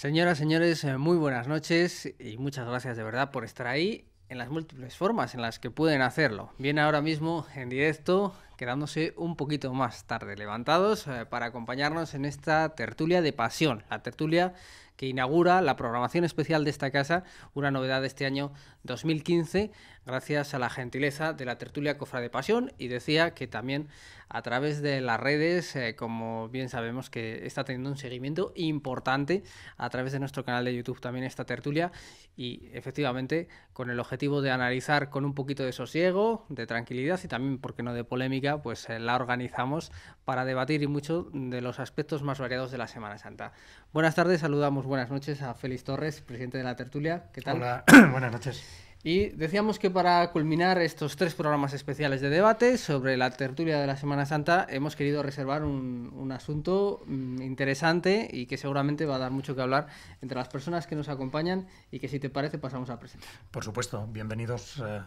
Señoras, señores, eh, muy buenas noches y muchas gracias de verdad por estar ahí en las múltiples formas en las que pueden hacerlo. Bien ahora mismo en directo, quedándose un poquito más tarde levantados eh, para acompañarnos en esta tertulia de pasión, la tertulia que inaugura la programación especial de esta casa, una novedad de este año 2015, gracias a la gentileza de la tertulia Cofra de Pasión y decía que también a través de las redes, eh, como bien sabemos que está teniendo un seguimiento importante a través de nuestro canal de YouTube también esta tertulia y efectivamente con el objetivo de analizar con un poquito de sosiego, de tranquilidad y también, porque no de polémica, pues eh, la organizamos para debatir y mucho de los aspectos más variados de la Semana Santa. Buenas tardes, saludamos, buenas noches a Félix Torres, presidente de la tertulia. ¿Qué tal? Hola, buenas noches. Y decíamos que para culminar estos tres programas especiales de debate sobre la tertulia de la Semana Santa, hemos querido reservar un, asunto mm, interesante y que seguramente va a dar mucho que hablar entre las personas que nos acompañan y que, si te parece, pasamos a presentar. Por supuesto, bienvenidos eh,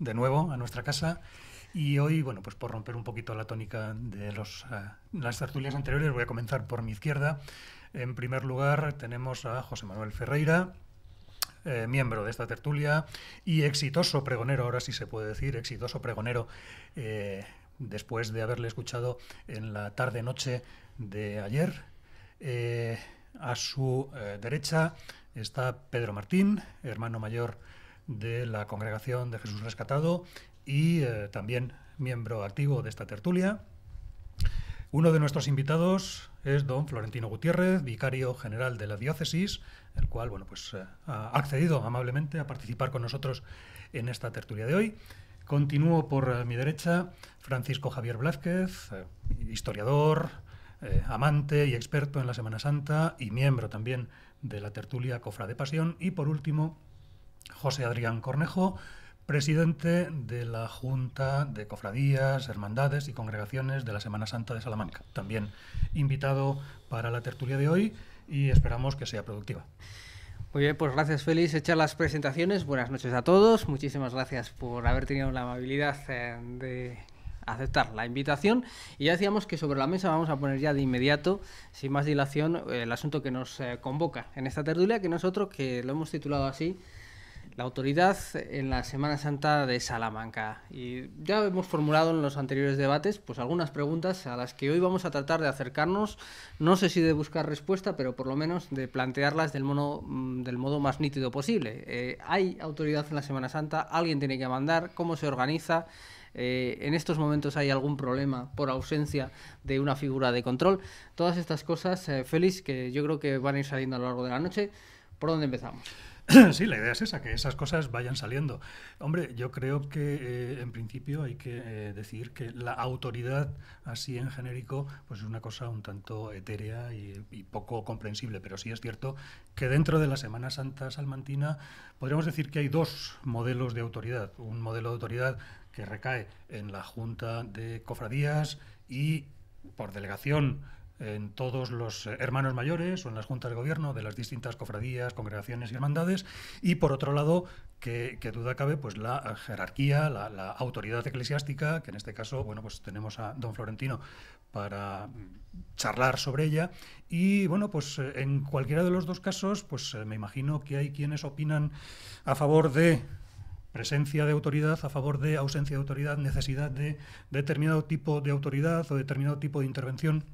de nuevo a nuestra casa. Y hoy, bueno, pues por romper un poquito la tónica de los, eh, las tertulias anteriores, voy a comenzar por mi izquierda. En primer lugar, tenemos a José Manuel Ferreira, eh, miembro de esta tertulia y exitoso pregonero, ahora sí se puede decir, exitoso pregonero, eh, después de haberle escuchado en la tarde-noche de ayer. Eh, a su derecha está Pedro Martín, hermano mayor de la Congregación de Jesús Rescatado y también miembro activo de esta tertulia. Uno de nuestros invitados es don Florentino Gutiérrez, vicario general de la diócesis, el cual bueno, pues, eh, ha accedido amablemente a participar con nosotros en esta tertulia de hoy. Continúo por eh, mi derecha Francisco Javier Blázquez, eh, historiador, amante y experto en la Semana Santa y miembro también de la tertulia Cofra de Pasión. Y por último, José Adrián Cornejo, presidente de la Junta de Cofradías, Hermandades y Congregaciones de la Semana Santa de Salamanca. También invitado para la tertulia de hoy y esperamos que sea productiva. Muy bien, pues gracias Félix, echar las presentaciones. Buenas noches a todos. Muchísimas gracias por haber tenido la amabilidad eh, de aceptar la invitación y ya decíamos que sobre la mesa vamos a poner ya de inmediato, sin más dilación, el asunto que nos eh, convoca en esta tertulia, que nosotros que lo hemos titulado así, la autoridad en la Semana Santa de Salamanca. Y ya hemos formulado en los anteriores debates pues algunas preguntas a las que hoy vamos a tratar de acercarnos, no sé si de buscar respuesta, pero por lo menos de plantearlas del, mm, del modo más nítido posible. Eh, ¿Hay autoridad en la Semana Santa? ¿Alguien tiene que mandar? ¿Cómo se organiza? Eh, en estos momentos hay algún problema por ausencia de una figura de control. Todas estas cosas, feliz eh, Félix, que yo creo que van a ir saliendo a lo largo de la noche. ¿Por dónde empezamos? Sí, la idea es esa, que esas cosas vayan saliendo. Hombre, yo creo que eh, en principio hay que eh, decir que la autoridad, así en genérico, pues es una cosa un tanto etérea y, y, poco comprensible, pero sí es cierto que dentro de la Semana Santa Salmantina podríamos decir que hay dos modelos de autoridad. Un modelo de autoridad que recae en la Junta de Cofradías y, por delegación, en todos los eh, hermanos mayores o en las juntas de gobierno de las distintas cofradías, congregaciones y hermandades, y por otro lado, que, duda cabe, pues la jerarquía, la, la, autoridad eclesiástica, que en este caso, bueno, pues tenemos a don Florentino para charlar sobre ella, y bueno, pues eh, en cualquiera de los dos casos, pues eh, me imagino que hay quienes opinan a favor de presencia de autoridad a favor de ausencia de autoridad, necesidad de determinado tipo de autoridad o determinado tipo de intervención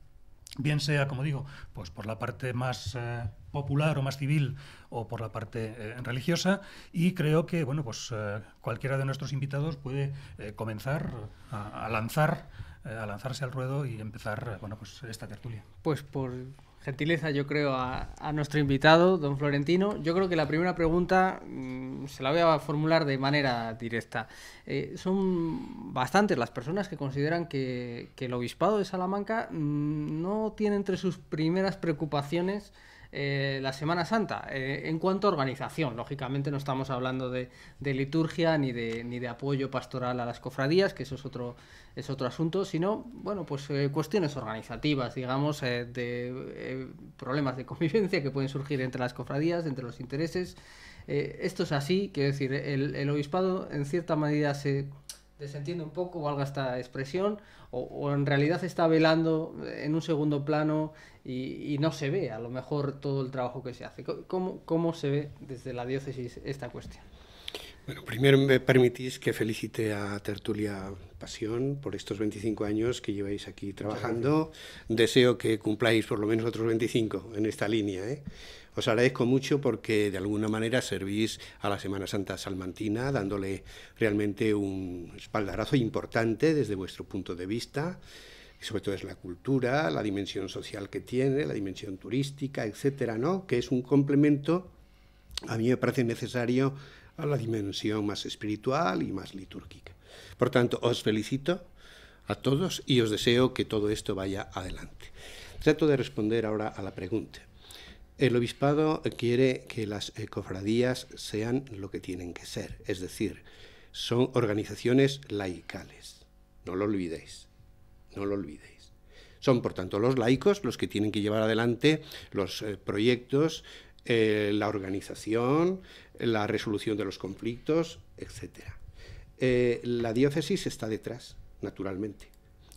bien sea, como digo, pues por la parte más eh, popular o más civil o por la parte eh, religiosa y creo que bueno, pues eh, cualquiera de nuestros invitados puede comenzar a, a lanzar a lanzarse al ruedo y empezar bueno, pues esta tertulia. Pues por gentileza, yo creo, a, nuestro invitado, don Florentino. Yo creo que la primera pregunta mm, se la voy a formular de manera directa. Eh, son bastantes las personas que consideran que, el obispado de Salamanca mm, no tiene entre sus primeras preocupaciones eh, la Semana Santa. Eh, en cuanto a organización, lógicamente no estamos hablando de, liturgia ni de, ni de apoyo pastoral a las cofradías, que eso es otro, es otro asunto, sino, bueno, pues eh, cuestiones organizativas, digamos, de problemas de convivencia que pueden surgir entre las cofradías, entre los intereses. esto es así, quiero decir, el, obispado en cierta medida se desentiende un poco, valga esta expresión, o, en realidad está velando en un segundo plano y, no se ve a lo mejor todo el trabajo que se hace. ¿Cómo, ¿Cómo se ve desde la diócesis esta cuestión? Bueno, primero me permitís que felicite a Tertulia Pasión por estos 25 años que lleváis aquí trabajando. Deseo que cumpláis por lo menos otros 25 en esta línea. ¿eh? Os agradezco mucho porque de alguna manera servís a la Semana Santa Salmantina dándole realmente un espaldarazo importante desde vuestro punto de vista sobre todo es la cultura, la dimensión social que tiene, la dimensión turística, etcétera, ¿no? que es un complemento, a mí me parece necesario, a la dimensión más espiritual y más litúrgica. Por tanto, os felicito a todos y os deseo que todo esto vaya adelante. Trato de responder ahora a la pregunta. El obispado quiere que las cofradías sean lo que tienen que ser, es decir, son organizaciones laicales, no lo olvidéis no lo olvidéis. Son, por tanto, los laicos los que tienen que llevar adelante los eh, proyectos, eh, la organización, la resolución de los conflictos, etc. Eh, la diócesis está detrás, naturalmente,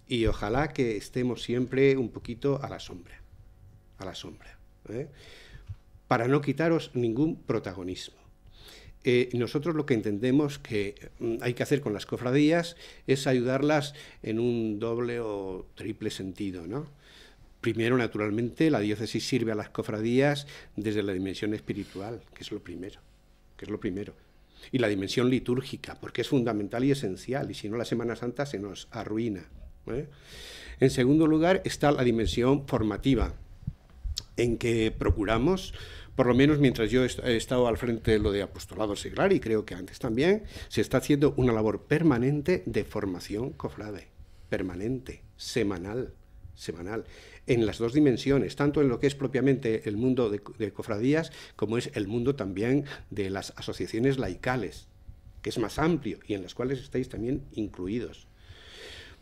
y ojalá que estemos siempre un poquito a la sombra, a la sombra, para no quitaros ningún protagonismo. Eh, nosotros lo que entendemos que mm, hay que hacer con las cofradías es ayudarlas en un doble o triple sentido, Primero, naturalmente, la diócesis sirve a las cofradías desde la dimensión espiritual, que es lo primero, que es lo primero. Y la dimensión litúrgica, porque es fundamental y esencial, y si no la Semana Santa se nos arruina. ¿eh? En segundo lugar está la dimensión formativa, en que procuramos por lo menos mientras yo he estado al frente de lo de apostolado seglar y creo que antes también, se está haciendo una labor permanente de formación cofrade, permanente, semanal, semanal, en las dos dimensiones, tanto en lo que es propiamente el mundo de, de cofradías como es el mundo también de las asociaciones laicales, que es más amplio y en las cuales estáis también incluidos.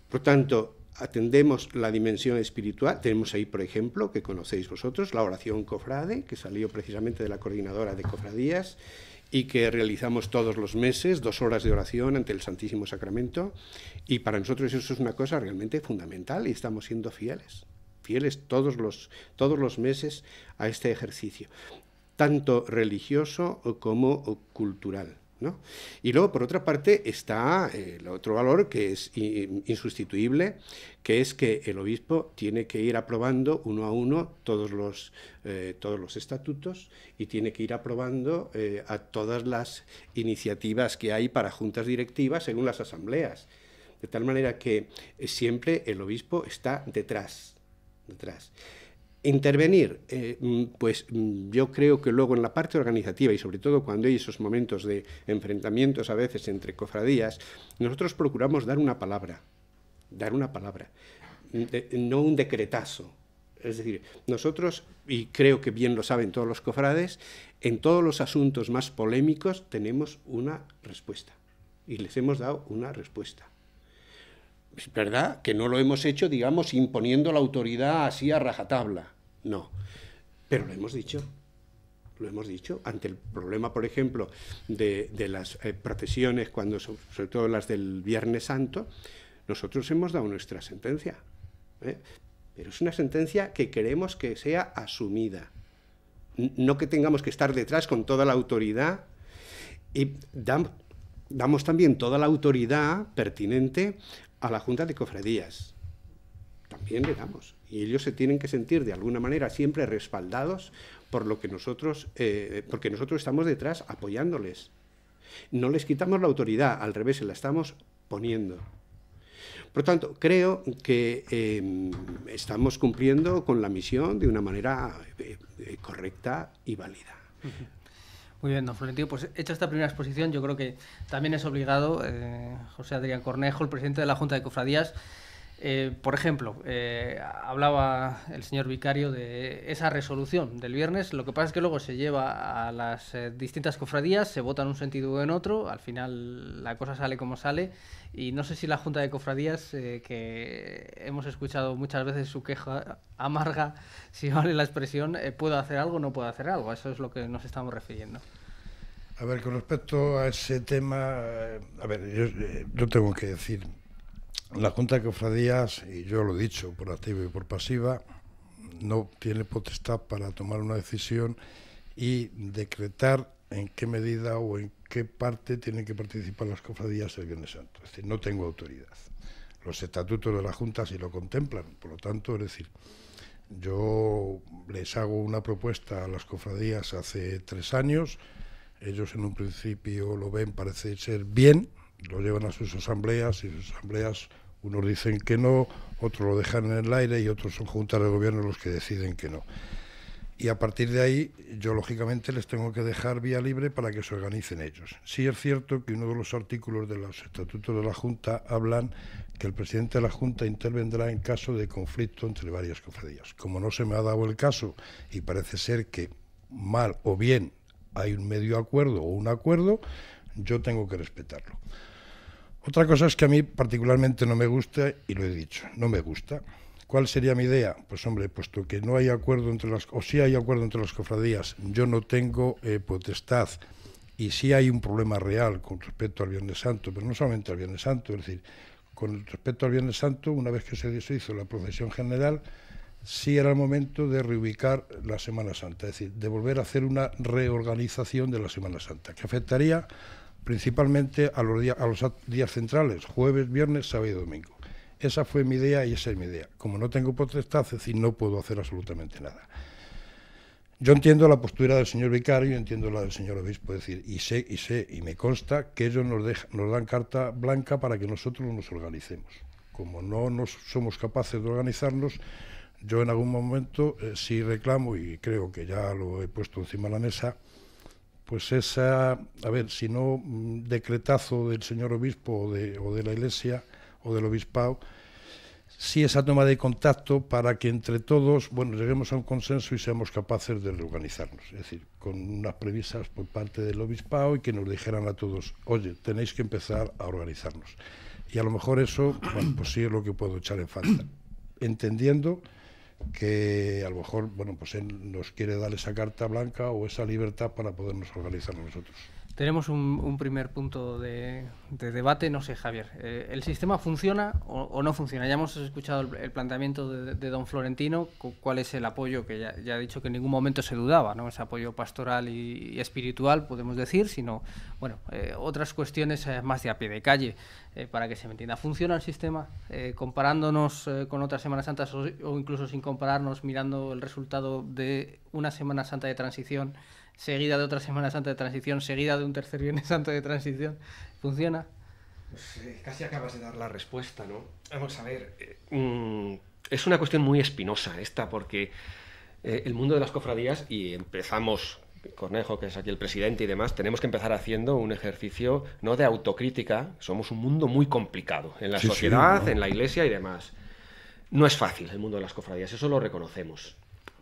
Por tanto, atendemos la dimensión espiritual. Tenemos ahí, por ejemplo, que conocéis vosotros, la oración cofrade, que salió precisamente de la coordinadora de cofradías y que realizamos todos los meses, dos horas de oración ante el Santísimo Sacramento. Y para nosotros eso es una cosa realmente fundamental y estamos siendo fieles, fieles todos los, todos los meses a este ejercicio, tanto religioso como cultural. Y luego, por otra parte, está eh, el otro valor que es insustituible, que es que el obispo tiene que ir aprobando uno a uno todos los, eh, todos los estatutos y tiene que ir aprobando eh, a todas las iniciativas que hay para juntas directivas según las asambleas. De tal manera que siempre el obispo está detrás, detrás. Intervenir, eh, mm, pues mm, yo creo que luego en la parte organizativa y sobre todo cuando hay esos momentos de enfrentamientos a veces entre cofradías, nosotros procuramos dar una palabra, dar una palabra, no un decretazo. Es decir, nosotros, y creo que bien lo saben todos los cofrades, en todos los asuntos más polémicos tenemos una respuesta y les hemos dado una respuesta. Es verdad que no lo hemos hecho, digamos, imponiendo la autoridad así a rajatabla. No. Pero lo hemos dicho. Lo hemos dicho. Ante el problema, por ejemplo, de, las eh, procesiones, cuando, sobre todo las del Viernes Santo, nosotros hemos dado nuestra sentencia. ¿eh? Pero es una sentencia que queremos que sea asumida. No que tengamos que estar detrás con toda la autoridad. Y damos también toda la autoridad pertinente a la Junta de Cofradías. También le damos y ellos se tienen que sentir de alguna manera siempre respaldados por lo que nosotros, eh, porque nosotros estamos detrás apoyándoles. No les quitamos la autoridad, al revés, se la estamos poniendo. Por tanto, creo que em, estamos cumpliendo con la misión de una manera eh, eh, correcta y válida. Muy bien, don Florentino. Pues hecha esta primera exposición, yo creo que también es obligado, José Adrián Cornejo, el presidente de la Junta de Cofradías, eh, por ejemplo, eh, hablaba el señor vicario de esa resolución del viernes. Lo que pasa es que luego se lleva a las eh, distintas cofradías, se vota en un sentido o en otro. Al final la cosa sale como sale. Y no sé si la Junta de Cofradías, que hemos escuchado muchas veces su queja amarga, si vale la expresión, puedo hacer algo o no puede hacer algo. eso es lo que nos estamos refiriendo. A ver, con respecto a ese tema, a ver, yo tengo que decir la Junta de Cofradías, y yo lo he dicho por activa y por pasiva, no tiene potestad para tomar una decisión y decretar en qué medida o en qué parte tienen que participar las cofradías el Viernes Santo. Es decir, no tengo autoridad. Los estatutos de la Junta sí lo contemplan, por lo tanto, es decir, yo les hago una propuesta a las cofradías hace tres años, ellos en un principio lo ven, parece ser bien, lo llevan a sus asambleas y sus asambleas unos dicen que no, otros lo dejan en el aire y otros son juntas de gobierno los que deciden que no. Y a partir de ahí, yo lógicamente les tengo que dejar vía libre para que se organicen ellos. Sí es cierto que uno de los artículos de los estatutos de la Junta hablan que el presidente de la Junta intervendrá en caso de conflicto entre varias cofradías. Como no se me ha dado el caso y parece ser que mal o bien hay un medio acuerdo o un acuerdo, yo tengo que respetarlo. Otra cosa es que a mí particularmente no me gusta, y lo he dicho, no me gusta. ¿Cuál sería mi idea? Pues hombre, puesto que no hay acuerdo entre las, o si hay acuerdo entre las cofradías, yo no tengo eh, potestad, y si hay un problema real con respecto al Viernes Santo, pero no solamente al Viernes Santo, es decir, con respecto al Viernes Santo, una vez que se hizo la procesión general, sí era el momento de reubicar la Semana Santa, es decir, de volver a hacer una reorganización de la Semana Santa, que afectaría principalmente a los, días, a los días centrales, jueves, viernes, sábado y domingo. Esa fue mi idea y esa es mi idea. Como no tengo potestad, es decir, no puedo hacer absolutamente nada. Yo entiendo la postura del señor vicario, entiendo la del señor obispo, decir, y sé, y sé, y me consta que ellos nos, nos dan carta blanca para que nosotros nos organicemos. Como no nos somos capaces de organizarnos, yo en algún momento eh, sí reclamo, y creo que ya lo he puesto encima de la mesa, pues esa, a ver, si no mm, decretazo del señor obispo o de, la iglesia o del obispado, sí esa toma de contacto para que entre todos, bueno, lleguemos a un consenso y seamos capaces de reorganizarnos, es decir, con unas previsas por parte del obispado y que nos dijeran a todos, oye, tenéis que empezar a organizarnos. Y a lo mejor eso, bueno, pues sí es lo que puedo echar en falta, entendiendo que a lo mejor, bueno, pues él nos quiere dar esa carta blanca o esa libertad para podernos organizar nosotros. Tenemos un, primer punto de, debate, no sé, Javier. Eh, ¿El sistema funciona o, no funciona? Ya hemos escuchado el, planteamiento de, don Florentino, cuál es el apoyo, que ya, ha dicho que en ningún momento se dudaba, ¿no? Ese apoyo pastoral y, espiritual, podemos decir, sino, bueno, eh, otras cuestiones eh, más de a pie de calle, para que se me entienda. ¿Funciona el sistema? comparándonos con otras Semanas Santas o incluso sin compararnos, mirando el resultado de una Semana Santa de transición seguida de otra Semana Santa de transición, seguida de un tercer Viernes Santo de transición. ¿Funciona? Pues, eh, casi acabas de dar la respuesta, ¿no? Vamos a ver. Eh, mm, es una cuestión muy espinosa esta, porque eh, el mundo de las cofradías, y empezamos Cornejo, que es aquí el presidente y demás, tenemos que empezar haciendo un ejercicio no de autocrítica, somos un mundo muy complicado en la sociedad, en la iglesia y demás. No es fácil el mundo de las cofradías, eso lo reconocemos.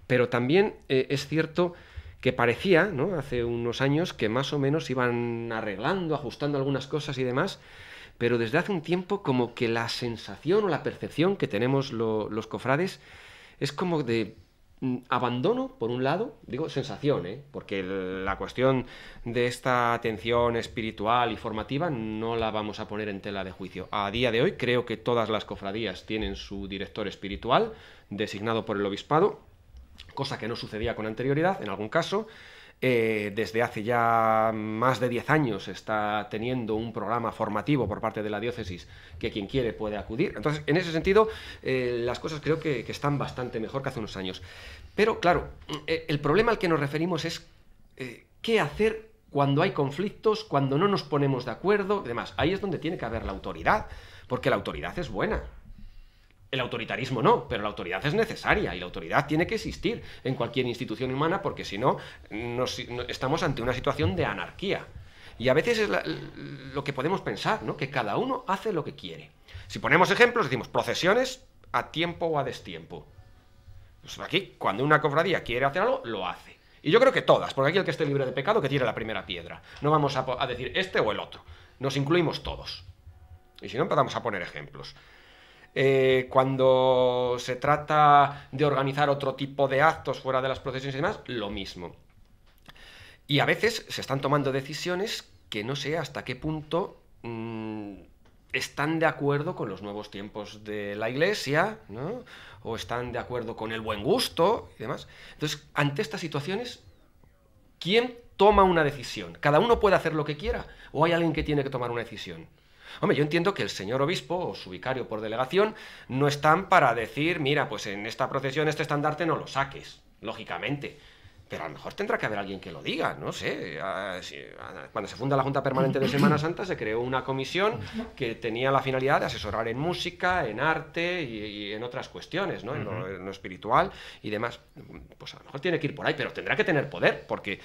Pero también es cierto que parecía, ¿no? Hace unos años que más o menos iban arreglando, ajustando algunas cosas y demás, pero desde hace un tiempo como que la sensación o la percepción que tenemos los cofrades es como de mm, abandono, por un lado, digo sensación, ¿eh? porque la cuestión de esta atención espiritual y formativa no la vamos a poner en tela de juicio. A día de hoy creo que todas las cofradías tienen su director espiritual designado por el obispado cosa que no sucedía con anterioridad en algún caso. Eh, desde hace ya más de 10 años está teniendo un programa formativo por parte de la diócesis que quien quiere puede acudir. Entonces, en ese sentido, eh, las cosas creo que, están bastante mejor que hace unos años. Pero, claro, eh, el problema al que nos referimos es qué hacer cuando hay conflictos, cuando no nos ponemos de acuerdo y demás. Ahí es donde tiene que haber la autoridad, porque la autoridad es buena. El autoritarismo no, pero la autoridad es necesaria y la autoridad tiene que existir en cualquier institución humana porque si no, estamos ante una situación de anarquía. Y a veces es lo que podemos pensar, ¿no? que cada uno hace lo que quiere. Si ponemos ejemplos, decimos procesiones a tiempo o a destiempo. Pues aquí, cuando una cofradía quiere hacer algo, lo hace. Y yo creo que todas, porque aquí el que esté libre de pecado, que tire la primera piedra. No vamos a, a decir este o el otro. Nos incluimos todos. Y si no, empezamos a poner ejemplos. Eh, cuando se trata de organizar otro tipo de actos fuera de las procesiones y demás, lo mismo. Y a veces se están tomando decisiones que no sé hasta qué punto mm, están de acuerdo con los nuevos tiempos de la iglesia, ¿no? o están de acuerdo con el buen gusto y demás. Entonces, ante estas situaciones, ¿quién toma una decisión? ¿Cada uno puede hacer lo que quiera? ¿O hay alguien que tiene que tomar una decisión? Hombre, yo entiendo que el señor obispo o su vicario por delegación no están para decir, mira, pues en esta procesión este estandarte no lo saques, lógicamente. Pero a lo mejor tendrá que haber alguien que lo diga, no sé. Ah, ah, cuando se funda la Junta Permanente de Semana Santa se creó una comisión que tenía la finalidad de asesorar en música, en arte y, en otras cuestiones, ¿no? En lo, espiritual y demás. Pues a lo mejor tiene que ir por ahí, pero tendrá que tener poder, porque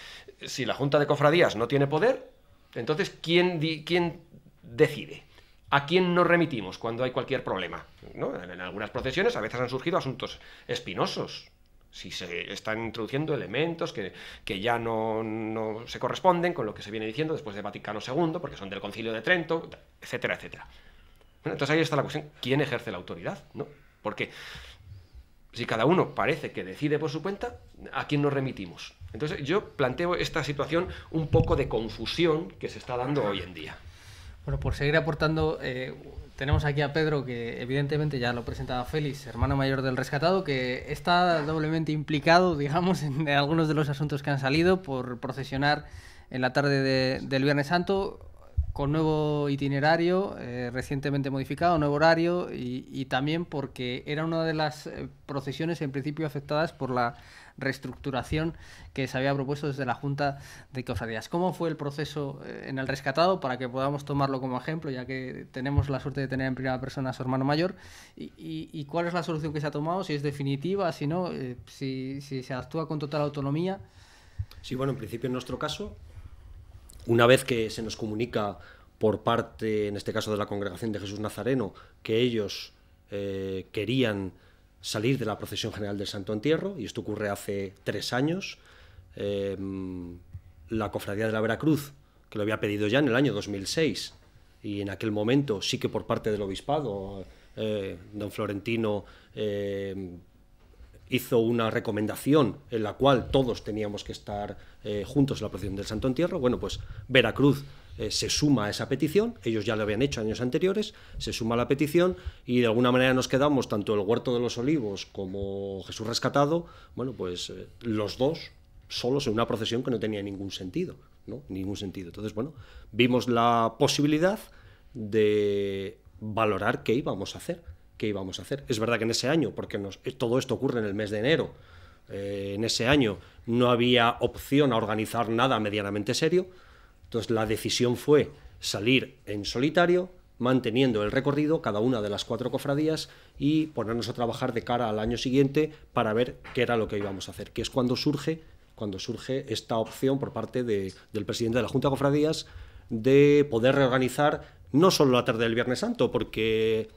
si la Junta de Cofradías no tiene poder, entonces ¿quién, quién decide a quién nos remitimos cuando hay cualquier problema. En algunas procesiones a veces han surgido asuntos espinosos. Si se están introduciendo elementos que, ya no, no, se corresponden con lo que se viene diciendo después de Vaticano II, porque son del Concilio de Trento, etcétera, etcétera. entonces ahí está la cuestión: ¿quién ejerce la autoridad? ¿No? Porque si cada uno parece que decide por su cuenta, ¿a quién nos remitimos? Entonces yo planteo esta situación un poco de confusión que se está dando hoy en día. Bueno, por seguir aportando, eh, tenemos aquí a Pedro, que evidentemente ya lo presentaba Félix, hermano mayor del rescatado, que está doblemente implicado, digamos, en algunos de los asuntos que han salido por procesionar en la tarde del Viernes Santo con nuevo itinerario eh, recientemente modificado, nuevo horario y, y, también porque era una de las eh, procesiones en principio afectadas por la reestructuración que se había propuesto desde la Junta de Cofradías. ¿Cómo fue el proceso eh, en el rescatado para que podamos tomarlo como ejemplo, ya que tenemos la suerte de tener en primera persona a su hermano mayor? ¿Y, cuál es la solución que se ha tomado? ¿Si es definitiva? ¿Si no? Eh, si, se actúa con total autonomía? Sí, bueno, en principio en nuestro caso, una vez que se nos comunica por parte, en este caso de la Congregación de Jesús Nazareno, que ellos eh, querían salir de la procesión general del Santo Entierro, y esto ocurre hace tres años. Em, la Cofradía de la Veracruz, que lo había pedido ya en el año 2006, y en aquel momento sí que por parte del obispado, eh, don Florentino em, hizo una recomendación en la cual todos teníamos que estar eh, juntos en la procesión del Santo Entierro. Bueno, pues Veracruz eh, se suma a esa petición, ellos ya lo habían hecho años anteriores, se suma a la petición y de alguna manera nos quedamos tanto el Huerto de los Olivos como Jesús Rescatado, bueno, pues eh, los dos solos en una procesión que no tenía ningún sentido, ¿no? Ningún sentido. Entonces, bueno, vimos la posibilidad de valorar qué íbamos a hacer, qué íbamos a hacer. Es verdad que en ese año, porque eh, todo esto ocurre en el mes de enero, en ese año no había opción a organizar nada medianamente serio, entonces la decisión fue salir en solitario, manteniendo el recorrido cada una de las cuatro cofradías y ponernos a trabajar de cara al año siguiente para ver qué era lo que íbamos a hacer, que es cuando surge, cuando surge esta opción por parte del presidente de la Junta de Cofradías de poder reorganizar no solo la tarde del Viernes Santo, porque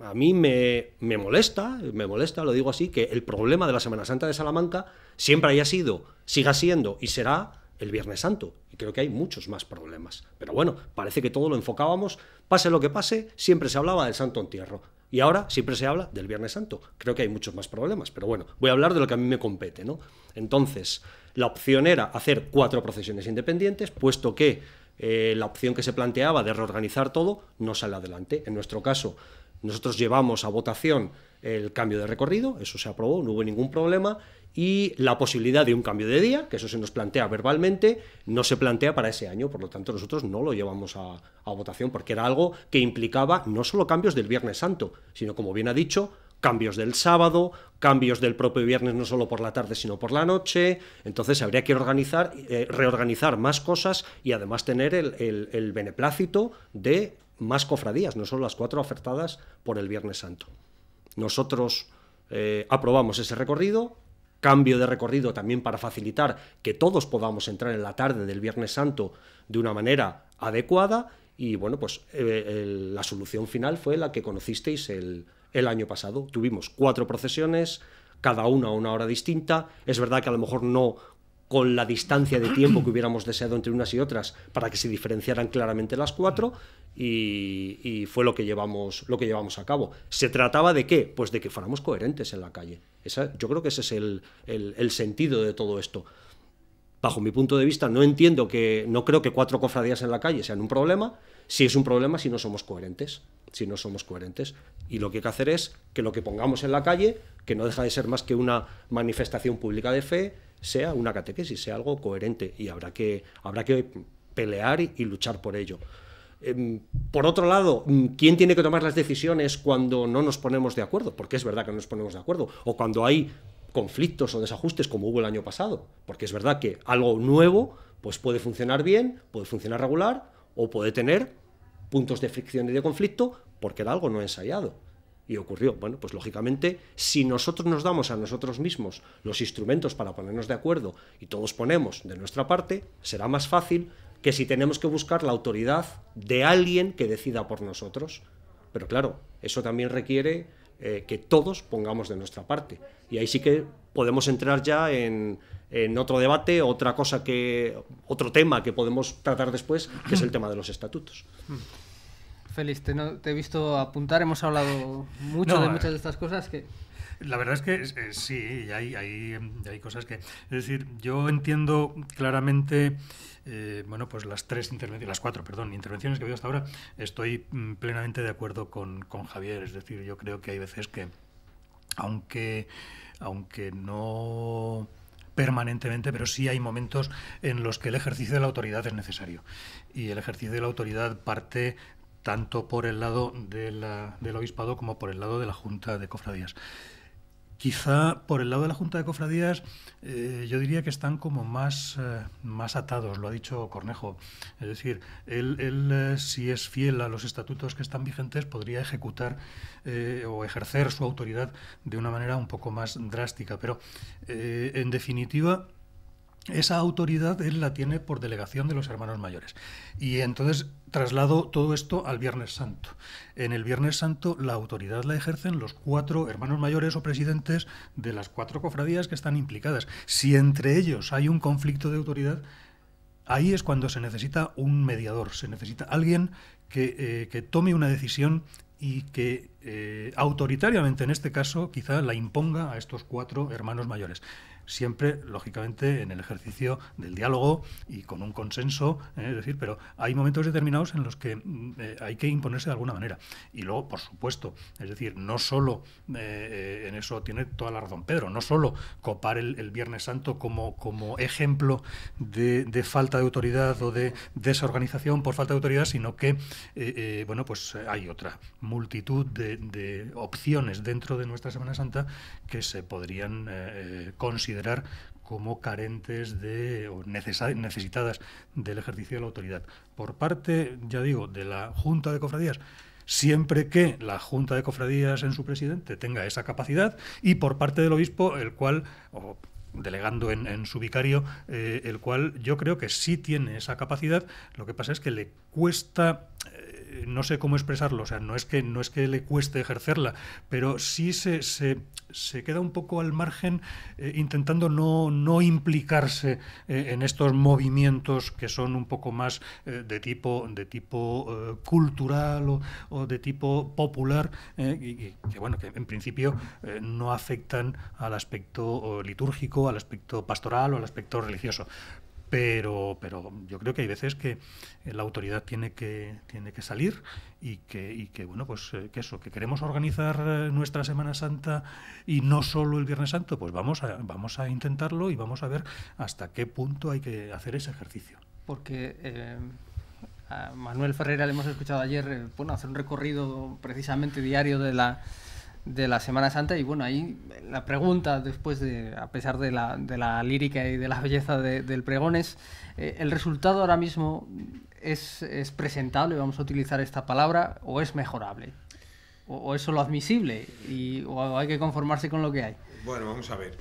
a mí me, me molesta, me molesta, lo digo así, que el problema de la Semana Santa de Salamanca siempre haya sido, siga siendo y será el Viernes Santo. Y creo que hay muchos más problemas. Pero bueno, parece que todo lo enfocábamos, pase lo que pase, siempre se hablaba del Santo Entierro. Y ahora siempre se habla del Viernes Santo. Creo que hay muchos más problemas, pero bueno, voy a hablar de lo que a mí me compete, ¿no? Entonces, la opción era hacer cuatro procesiones independientes, puesto que eh, la opción que se planteaba de reorganizar todo no sale adelante. En nuestro caso, nosotros llevamos a votación el cambio de recorrido, eso se aprobó, no hubo ningún problema, y la posibilidad de un cambio de día, que eso se nos plantea verbalmente, no se plantea para ese año, por lo tanto nosotros no lo llevamos a, votación, porque era algo que implicaba no solo cambios del Viernes Santo, sino, como bien ha dicho, cambios del sábado, cambios del propio viernes no solo por la tarde sino por la noche, entonces habría que organizar, eh, reorganizar más cosas y además tener el, el beneplácito de más cofradías, no solo las cuatro ofertadas por el Viernes Santo. Nosotros eh, aprobamos ese recorrido, cambio de recorrido también para facilitar que todos podamos entrar en la tarde del Viernes Santo de una manera adecuada y bueno, pues eh, la solución final fue la que conocisteis el, el año pasado. Tuvimos cuatro procesiones, cada una a una hora distinta. Es verdad que a lo mejor no con la distancia de tiempo que hubiéramos deseado entre unas y otras para que se diferenciaran claramente las cuatro y, fue lo que llevamos lo que llevamos a cabo se trataba de qué pues de que fuéramos coherentes en la calle yo creo que ese es el, el, sentido de todo esto bajo mi punto de vista no entiendo que no creo que cuatro cofradías en la calle sean un problema si es un problema si no somos coherentes si no somos coherentes y lo que hay que hacer es que lo que pongamos en la calle que no deja de ser más que una manifestación pública de fe sea una catequesis, sea algo coherente y habrá que, habrá que pelear y, luchar por ello. Em, por otro lado, mm, ¿quién tiene que tomar las decisiones cuando no nos ponemos de acuerdo? Porque es verdad que no nos ponemos de acuerdo. O cuando hay conflictos o desajustes como hubo el año pasado. Porque es verdad que algo nuevo pues puede funcionar bien, puede funcionar regular o puede tener puntos de fricción y de conflicto porque era algo no ensayado. Y ocurrió. Bueno, pues lógicamente, si nosotros nos damos a nosotros mismos los instrumentos para ponernos de acuerdo y todos ponemos de nuestra parte, será más fácil que si tenemos que buscar la autoridad de alguien que decida por nosotros. Pero claro, eso también requiere eh, que todos pongamos de nuestra parte. Y ahí sí que podemos entrar ya en, otro debate, otra cosa que, otro tema que podemos tratar después, que es el tema de los estatutos. Mm. Félix, te, he visto apuntar, hemos hablado mucho de eh, muchas de estas cosas que... La verdad es que eh, sí, hay, hay, cosas que... Es decir, yo entiendo claramente, eh, bueno, pues las tres intervenciones, las cuatro, perdón, intervenciones que he visto hasta ahora, estoy mm, plenamente de acuerdo con, con Javier, es decir, yo creo que hay veces que, aunque, aunque no permanentemente, pero sí hay momentos en los que el ejercicio de la autoridad es necesario. Y el ejercicio de la autoridad parte tanto por el lado del obispado como por el lado de la Junta de Cofradías. Quizá por el lado de la Junta de Cofradías eh, yo diría que están como más, eh, más atados, lo ha dicho Cornejo. Es decir, él, eh, si es fiel a los estatutos que están vigentes podría ejecutar o ejercer su autoridad de una manera un poco más drástica. Pero en definitiva esa autoridad él la tiene por delegación de los hermanos mayores. Y entonces traslado todo esto al Viernes Santo. En el Viernes Santo la autoridad la ejercen los cuatro hermanos mayores o presidentes de las cuatro cofradías que están implicadas. Si entre ellos hay un conflicto de autoridad, ahí es cuando se necesita un mediador, se necesita alguien que, eh, tome una decisión y que eh, autoritariamente en este caso quizá la imponga a estos cuatro hermanos mayores siempre, lógicamente, en el ejercicio del diálogo y con un consenso, ¿eh? es decir, pero hay momentos determinados en los que mm, eh, hay que imponerse de alguna manera. Y luego, por supuesto, es decir, no solo, eh, en eso tiene toda la razón Pedro, no solo copar el, Viernes Santo como, como ejemplo de, falta de autoridad o de desorganización por falta de autoridad, sino que, bueno, pues hay otra multitud de, opciones dentro de nuestra Semana Santa que se podrían considerar como carentes de o necesitadas del ejercicio de la autoridad. Por parte, ya digo, de la Junta de Cofradías, siempre que la Junta de Cofradías en su presidente tenga esa capacidad y por parte del obispo, el cual, o delegando en, su vicario, eh, el cual yo creo que sí tiene esa capacidad, lo que pasa es que le cuesta... Eh, no sé cómo expresarlo, o sea, no es que, no es que le cueste ejercerla, pero sí se, se, se queda un poco al margen eh, intentando no, no implicarse eh, en estos movimientos que son un poco más eh, de tipo, de tipo cultural o, de tipo popular, y, que bueno, que en principio no afectan al aspecto litúrgico, al aspecto pastoral o al aspecto religioso pero, pero yo creo que hay veces que eh, la autoridad tiene que, tiene que salir y que, bueno, pues eh, que eso, que queremos organizar eh, nuestra Semana Santa y no solo el Viernes Santo, pues vamos a, vamos a intentarlo y vamos a ver hasta qué punto hay que hacer ese ejercicio. Porque a Manuel Ferreira le hemos escuchado ayer, bueno, hacer un recorrido precisamente diario de la de la Semana Santa y bueno, ahí la pregunta después de, a pesar de la, de la lírica y de la belleza del pregón es, eh, ¿el resultado ahora mismo es, es, presentable, vamos a utilizar esta palabra, o es mejorable? ¿O, o es solo admisible? Y, ¿O hay que conformarse con lo que hay? Bueno, vamos a ver.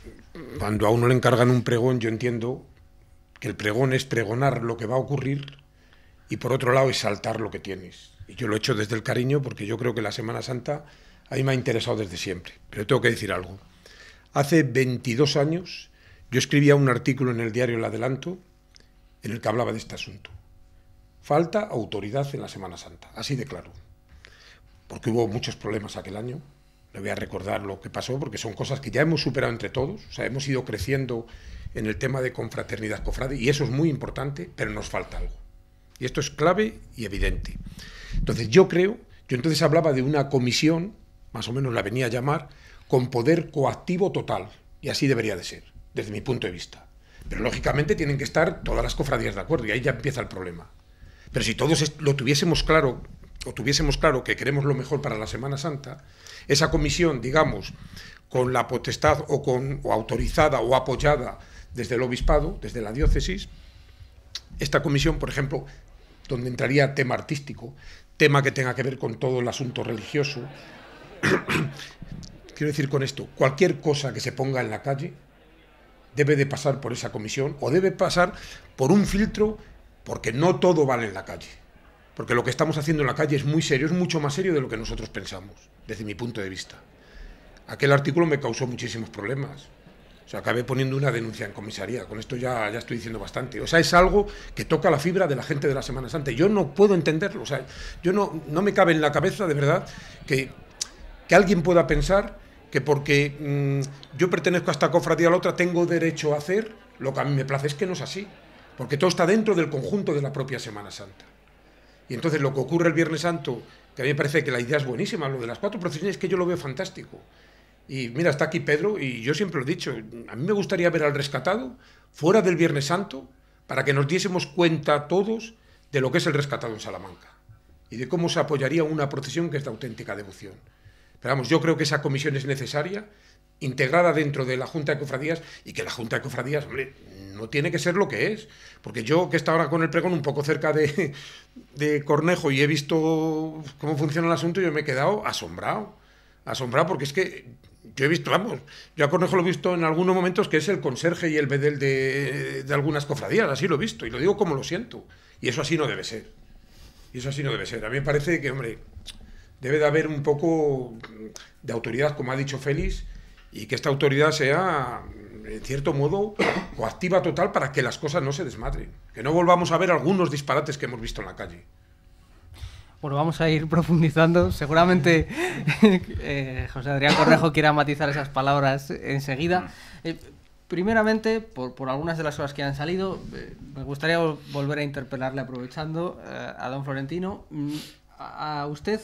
Cuando a uno le encargan un pregón, yo entiendo que el pregón es pregonar lo que va a ocurrir y por otro lado es saltar lo que tienes. Y yo lo he hecho desde el cariño porque yo creo que la Semana Santa a mí me ha interesado desde siempre, pero tengo que decir algo. Hace 22 años yo escribía un artículo en el diario El Adelanto en el que hablaba de este asunto. Falta autoridad en la Semana Santa, así de claro. Porque hubo muchos problemas aquel año, Le voy a recordar lo que pasó porque son cosas que ya hemos superado entre todos, o sea, hemos ido creciendo en el tema de confraternidad cofrade y eso es muy importante, pero nos falta algo. Y esto es clave y evidente. Entonces yo creo, yo entonces hablaba de una comisión más o menos la venía a llamar, con poder coactivo total. Y así debería de ser, desde mi punto de vista. Pero lógicamente tienen que estar todas las cofradías de acuerdo y ahí ya empieza el problema. Pero si todos lo tuviésemos claro, o tuviésemos claro que queremos lo mejor para la Semana Santa, esa comisión, digamos, con la potestad o, con, o autorizada o apoyada desde el obispado, desde la diócesis, esta comisión, por ejemplo, donde entraría tema artístico, tema que tenga que ver con todo el asunto religioso, quiero decir con esto, cualquier cosa que se ponga en la calle debe de pasar por esa comisión o debe pasar por un filtro porque no todo vale en la calle. Porque lo que estamos haciendo en la calle es muy serio, es mucho más serio de lo que nosotros pensamos, desde mi punto de vista. Aquel artículo me causó muchísimos problemas. O sea, acabé poniendo una denuncia en comisaría. Con esto ya, ya estoy diciendo bastante. O sea, es algo que toca la fibra de la gente de la Semana Santa. Yo no puedo entenderlo. O sea, yo no, no me cabe en la cabeza, de verdad, que que alguien pueda pensar que porque mm, yo pertenezco a esta cofradía a la otra tengo derecho a hacer lo que a mí me place, es que no es así, porque todo está dentro del conjunto de la propia Semana Santa. Y entonces lo que ocurre el Viernes Santo, que a mí me parece que la idea es buenísima, lo de las cuatro procesiones, que yo lo veo fantástico. Y mira, está aquí Pedro, y yo siempre lo he dicho, a mí me gustaría ver al rescatado fuera del Viernes Santo, para que nos diésemos cuenta todos de lo que es el rescatado en Salamanca y de cómo se apoyaría una procesión que es de auténtica devoción. Pero vamos, yo creo que esa comisión es necesaria, integrada dentro de la Junta de Cofradías y que la Junta de Cofradías, hombre, no tiene que ser lo que es. Porque yo, que he estado ahora con el pregón un poco cerca de, Cornejo y he visto cómo funciona el asunto, yo me he quedado asombrado. Asombrado porque es que yo he visto, vamos, yo a Cornejo lo he visto en algunos momentos que es el conserje y el bedel de, de algunas cofradías, así lo he visto y lo digo como lo siento. Y eso así no debe ser. Y eso así no debe ser. A mí me parece que, hombre, debe de haber un poco de autoridad, como ha dicho Félix, y que esta autoridad sea, en cierto modo, coactiva total para que las cosas no se desmadren, que no volvamos a ver algunos disparates que hemos visto en la calle. Bueno, vamos a ir profundizando. Seguramente eh, José Adrián Correjo quiera matizar esas palabras enseguida. Eh, primeramente, por, algunas de las cosas que han salido, eh, me gustaría volver a interpelarle aprovechando a don Florentino. Mm, a usted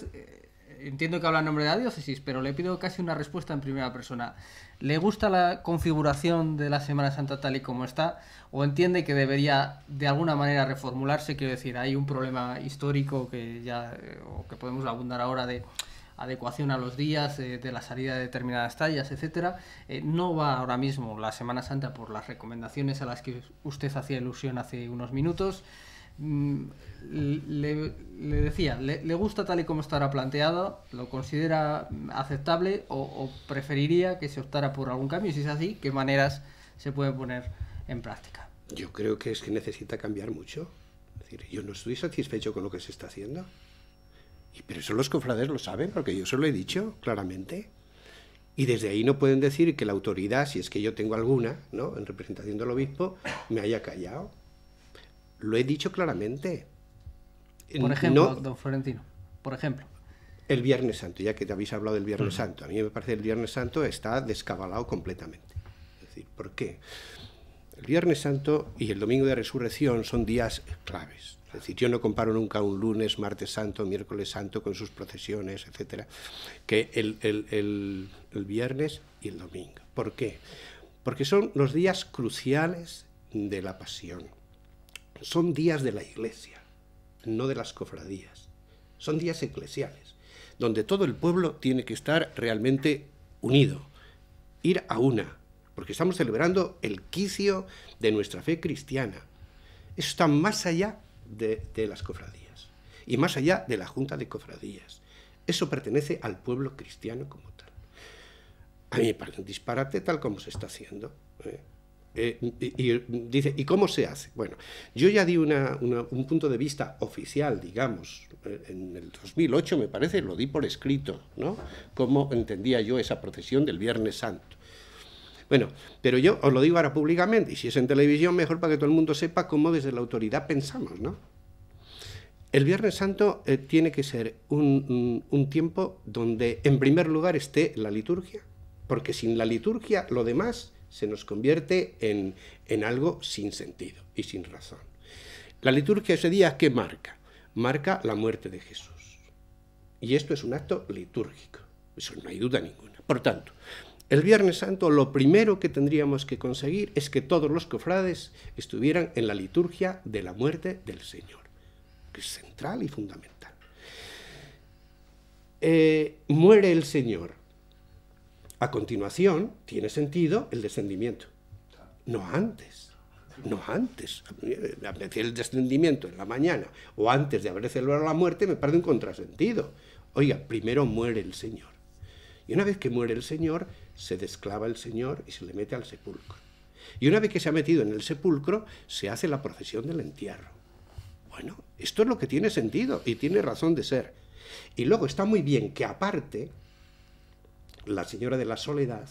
entiendo que habla en nombre de la diócesis, pero le pido casi una respuesta en primera persona. ¿Le gusta la configuración de la Semana Santa tal y como está? ¿O entiende que debería de alguna manera reformularse? Quiero decir, hay un problema histórico que ya eh, que podemos abundar ahora de adecuación a los días, eh, de, la salida de determinadas tallas, etcétera. Eh, no va ahora mismo la Semana Santa por las recomendaciones a las que usted hacía ilusión hace unos minutos. Mm, le, decía, le, gusta tal y como estará planteado, lo considera aceptable o, preferiría que se optara por algún cambio. Si es así, ¿qué maneras se puede poner en práctica? Yo creo que es que necesita cambiar mucho. decir, yo no estoy satisfecho con lo que se está haciendo. pero eso los cofrades lo saben, porque yo se lo he dicho claramente. Y desde ahí no pueden decir que la autoridad, si es que yo tengo alguna, ¿no? en representación del obispo, me haya callado. Lo he dicho claramente. Por ejemplo, don Florentino, por ejemplo. El Viernes Santo, ya que te habéis hablado del Viernes Santo. A mí me parece que el Viernes Santo está descabalado completamente. Es decir, ¿por qué? El Viernes Santo y el Domingo de Resurrección son días claves. Es decir, yo no comparo nunca un lunes, martes santo, miércoles santo con sus procesiones, etcétera, que el, el viernes y el domingo. ¿Por qué? Porque son los días cruciales de la pasión son días de la iglesia, no de las cofradías. Son días eclesiales, donde todo el pueblo tiene que estar realmente unido, ir a una, porque estamos celebrando el quicio de nuestra fe cristiana. Eso está más allá de, las cofradías y más allá de la junta de cofradías. Eso pertenece al pueblo cristiano como tal. A mí me parece un disparate tal como se está haciendo. ¿eh? Eh, y, dice, ¿y cómo se hace? Bueno, yo ya di un punto de vista oficial, digamos, eh, en el 2008 me parece, lo di por escrito, ¿no? Cómo entendía yo esa procesión del Viernes Santo. Bueno, pero yo os lo digo ahora públicamente, y si es en televisión, mejor para que todo el mundo sepa cómo desde la autoridad pensamos, ¿no? El Viernes Santo eh, tiene que ser un, un tiempo donde en primer lugar esté la liturgia, porque sin la liturgia lo demás se nos convierte en, en algo sin sentido y sin razón. La liturgia ese día, ¿qué marca? Marca la muerte de Jesús. Y esto es un acto litúrgico, eso no hay duda ninguna. Por tanto, el Viernes Santo lo primero que tendríamos que conseguir es que todos los cofrades estuvieran en la liturgia de la muerte del Señor, que es central y fundamental. Eh, muere el Señor, a continuación, tiene sentido el descendimiento. No antes. No antes. Decir eh, el descendimiento en la mañana o antes de haber celebrado la muerte me parece un contrasentido. Oiga, primero muere el Señor. Y una vez que muere el Señor, se desclava el Señor y se le mete al sepulcro. Y una vez que se ha metido en el sepulcro, se hace la procesión del entierro. Bueno, esto es lo que tiene sentido y tiene razón de ser. Y luego está muy bien que aparte la Señora de la Soledad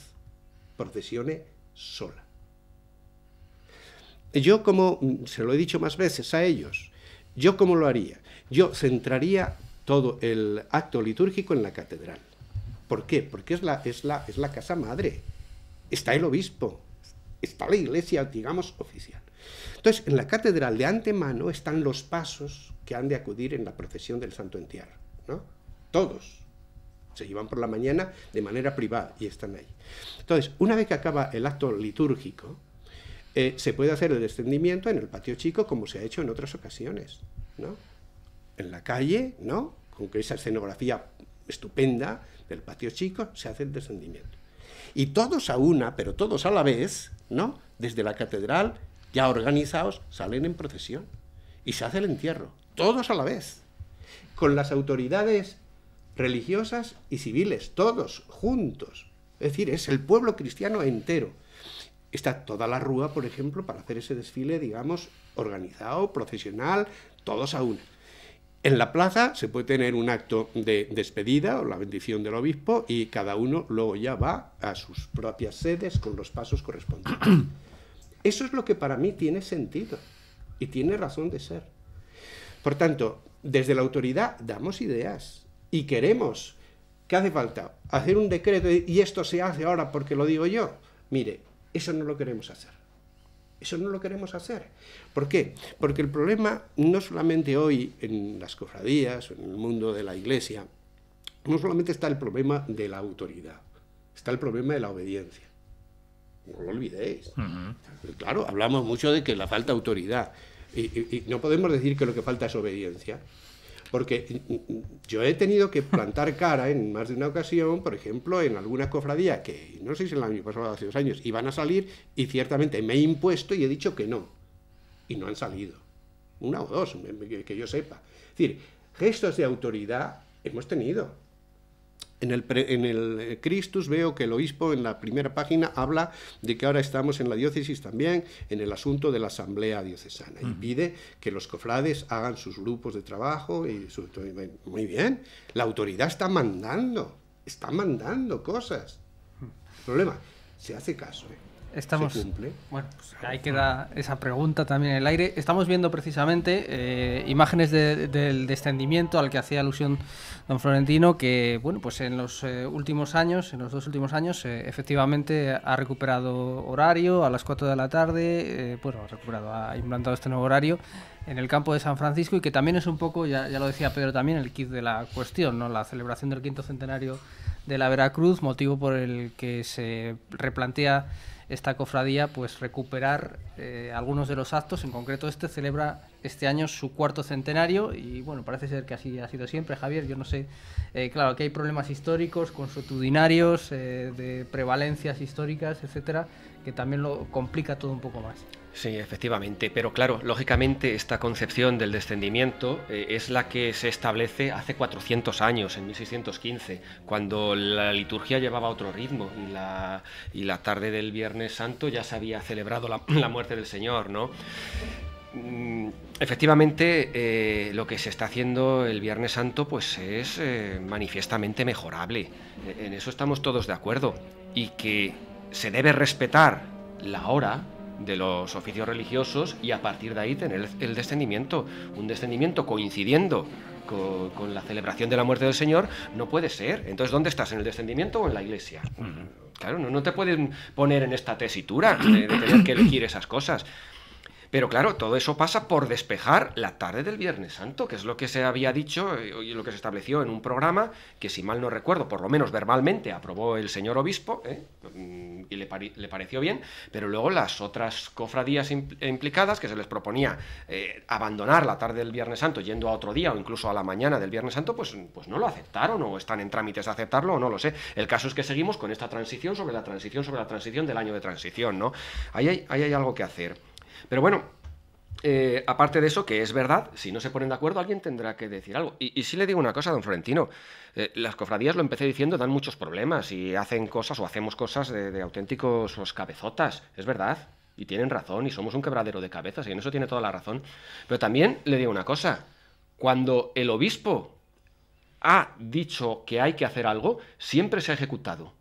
procesione sola. Yo como, mm, se lo he dicho más veces a ellos, yo cómo lo haría. Yo centraría todo el acto litúrgico en la catedral. ¿Por qué? Porque es la, es la, es la casa madre. Está el obispo, está la iglesia, digamos, oficial. Entonces, en la catedral de antemano están los pasos que han de acudir en la procesión del Santo Entierro, ¿no? Todos, se llevan por la mañana de manera privada y están ahí. Entonces, una vez que acaba el acto litúrgico, eh, se puede hacer el descendimiento en el patio chico como se ha hecho en otras ocasiones, ¿no? En la calle, ¿no? Con esa escenografía estupenda del patio chico se hace el descendimiento. Y todos a una, pero todos a la vez, ¿no? Desde la catedral, ya organizados, salen en procesión y se hace el entierro, todos a la vez, con las autoridades religiosas y civiles, todos juntos. Es decir, es el pueblo cristiano entero. Está toda la rúa, por ejemplo, para hacer ese desfile, digamos, organizado, profesional, todos a una. En la plaza se puede tener un acto de despedida o la bendición del obispo y cada uno luego ya va a sus propias sedes con los pasos correspondientes. Eso es lo que para mí tiene sentido y tiene razón de ser. Por tanto, desde la autoridad damos ideas, y queremos. ¿Qué hace falta? Hacer un decreto y esto se hace ahora porque lo digo yo. Mire, eso no lo queremos hacer. Eso no lo queremos hacer. ¿Por qué? Porque el problema, no solamente hoy en las cofradías, en el mundo de la iglesia, no solamente está el problema de la autoridad, está el problema de la obediencia. No lo olvidéis. Claro, hablamos mucho de que la falta de autoridad. Y, y no podemos decir que lo que falta es obediencia. Porque eh, eh, yo he tenido que plantar cara en más de una ocasión, por ejemplo, en alguna cofradía que no sé si en el año pasado hace dos años iban a salir y ciertamente me he impuesto y he dicho que no. Y no han salido. Una o dos, que yo sepa. Es decir, gestos de autoridad hemos tenido. En el, en el eh, Christus veo que el obispo en la primera página habla de que ahora estamos en la diócesis también en el asunto de la asamblea diocesana y pide que los cofrades hagan sus grupos de trabajo y muy bien, la autoridad está mandando, está mandando cosas. Problema, se hace caso. ¿eh? Estamos, Bueno, pues ahí queda esa pregunta también en el aire. Estamos viendo precisamente eh, imágenes del descendimiento al que hacía alusión don Florentino, que bueno, pues en los eh, últimos años, en los dos últimos años, eh, efectivamente ha recuperado horario a las 4 de la tarde, bueno, ha recuperado, ha implantado este nuevo horario en el campo de San Francisco y que también es un poco, ya, ya lo decía Pedro también, el kit de la cuestión, ¿no? La celebración del quinto centenario de la Veracruz, motivo por el que se replantea esta cofradía pues recuperar eh, algunos de los actos, en concreto este celebra este año su cuarto centenario y bueno, parece ser que así ha sido siempre, Javier, yo no sé, eh, claro, aquí hay problemas históricos, consuetudinarios, eh, de prevalencias históricas, etcétera, que también lo complica todo un poco más. Sí, efectivamente, pero claro, lógicamente esta concepción del descendimiento eh, es la que se establece hace 400 años, en 1615, cuando la liturgia llevaba otro ritmo y la, tarde del Viernes Santo ya se había celebrado la, muerte del Señor, ¿no? Mm, efectivamente eh, lo que se está haciendo el Viernes Santo pues es eh, manifiestamente mejorable e, en eso estamos todos de acuerdo y que se debe respetar la hora de los oficios religiosos y a partir de ahí tener el descendimiento. Un descendimiento coincidiendo con, la celebración de la muerte del Señor no puede ser. Entonces, ¿dónde estás? ¿En el descendimiento o en la iglesia? Claro, no, no te pueden poner en esta tesitura de tener que elegir esas cosas. Pero claro, todo eso pasa por despejar la tarde del Viernes Santo, que es lo que se había dicho eh, y lo que se estableció en un programa que, si mal no recuerdo, por lo menos verbalmente aprobó el señor obispo ¿eh? mm, y le, pareció bien, pero luego las otras cofradías implicadas que se les proponía eh, abandonar la tarde del Viernes Santo yendo a otro día o incluso a la mañana del Viernes Santo, pues, pues no lo aceptaron o están en trámites de aceptarlo o no lo sé. El caso es que seguimos con esta transición sobre la transición sobre la transición del año de transición, ¿no? hay, ahí hay algo que hacer. Pero bueno, eh, aparte de eso, que es verdad, si no se ponen de acuerdo, alguien tendrá que decir algo. Y, sí le digo una cosa, don Florentino, eh, las cofradías, lo empecé diciendo, dan muchos problemas y hacen cosas o hacemos cosas de, auténticos cabezotas, es verdad. Y tienen razón, y somos un quebradero de cabezas, y en eso tiene toda la razón. Pero también le digo una cosa, cuando el obispo ha dicho que hay que hacer algo, siempre se ha ejecutado.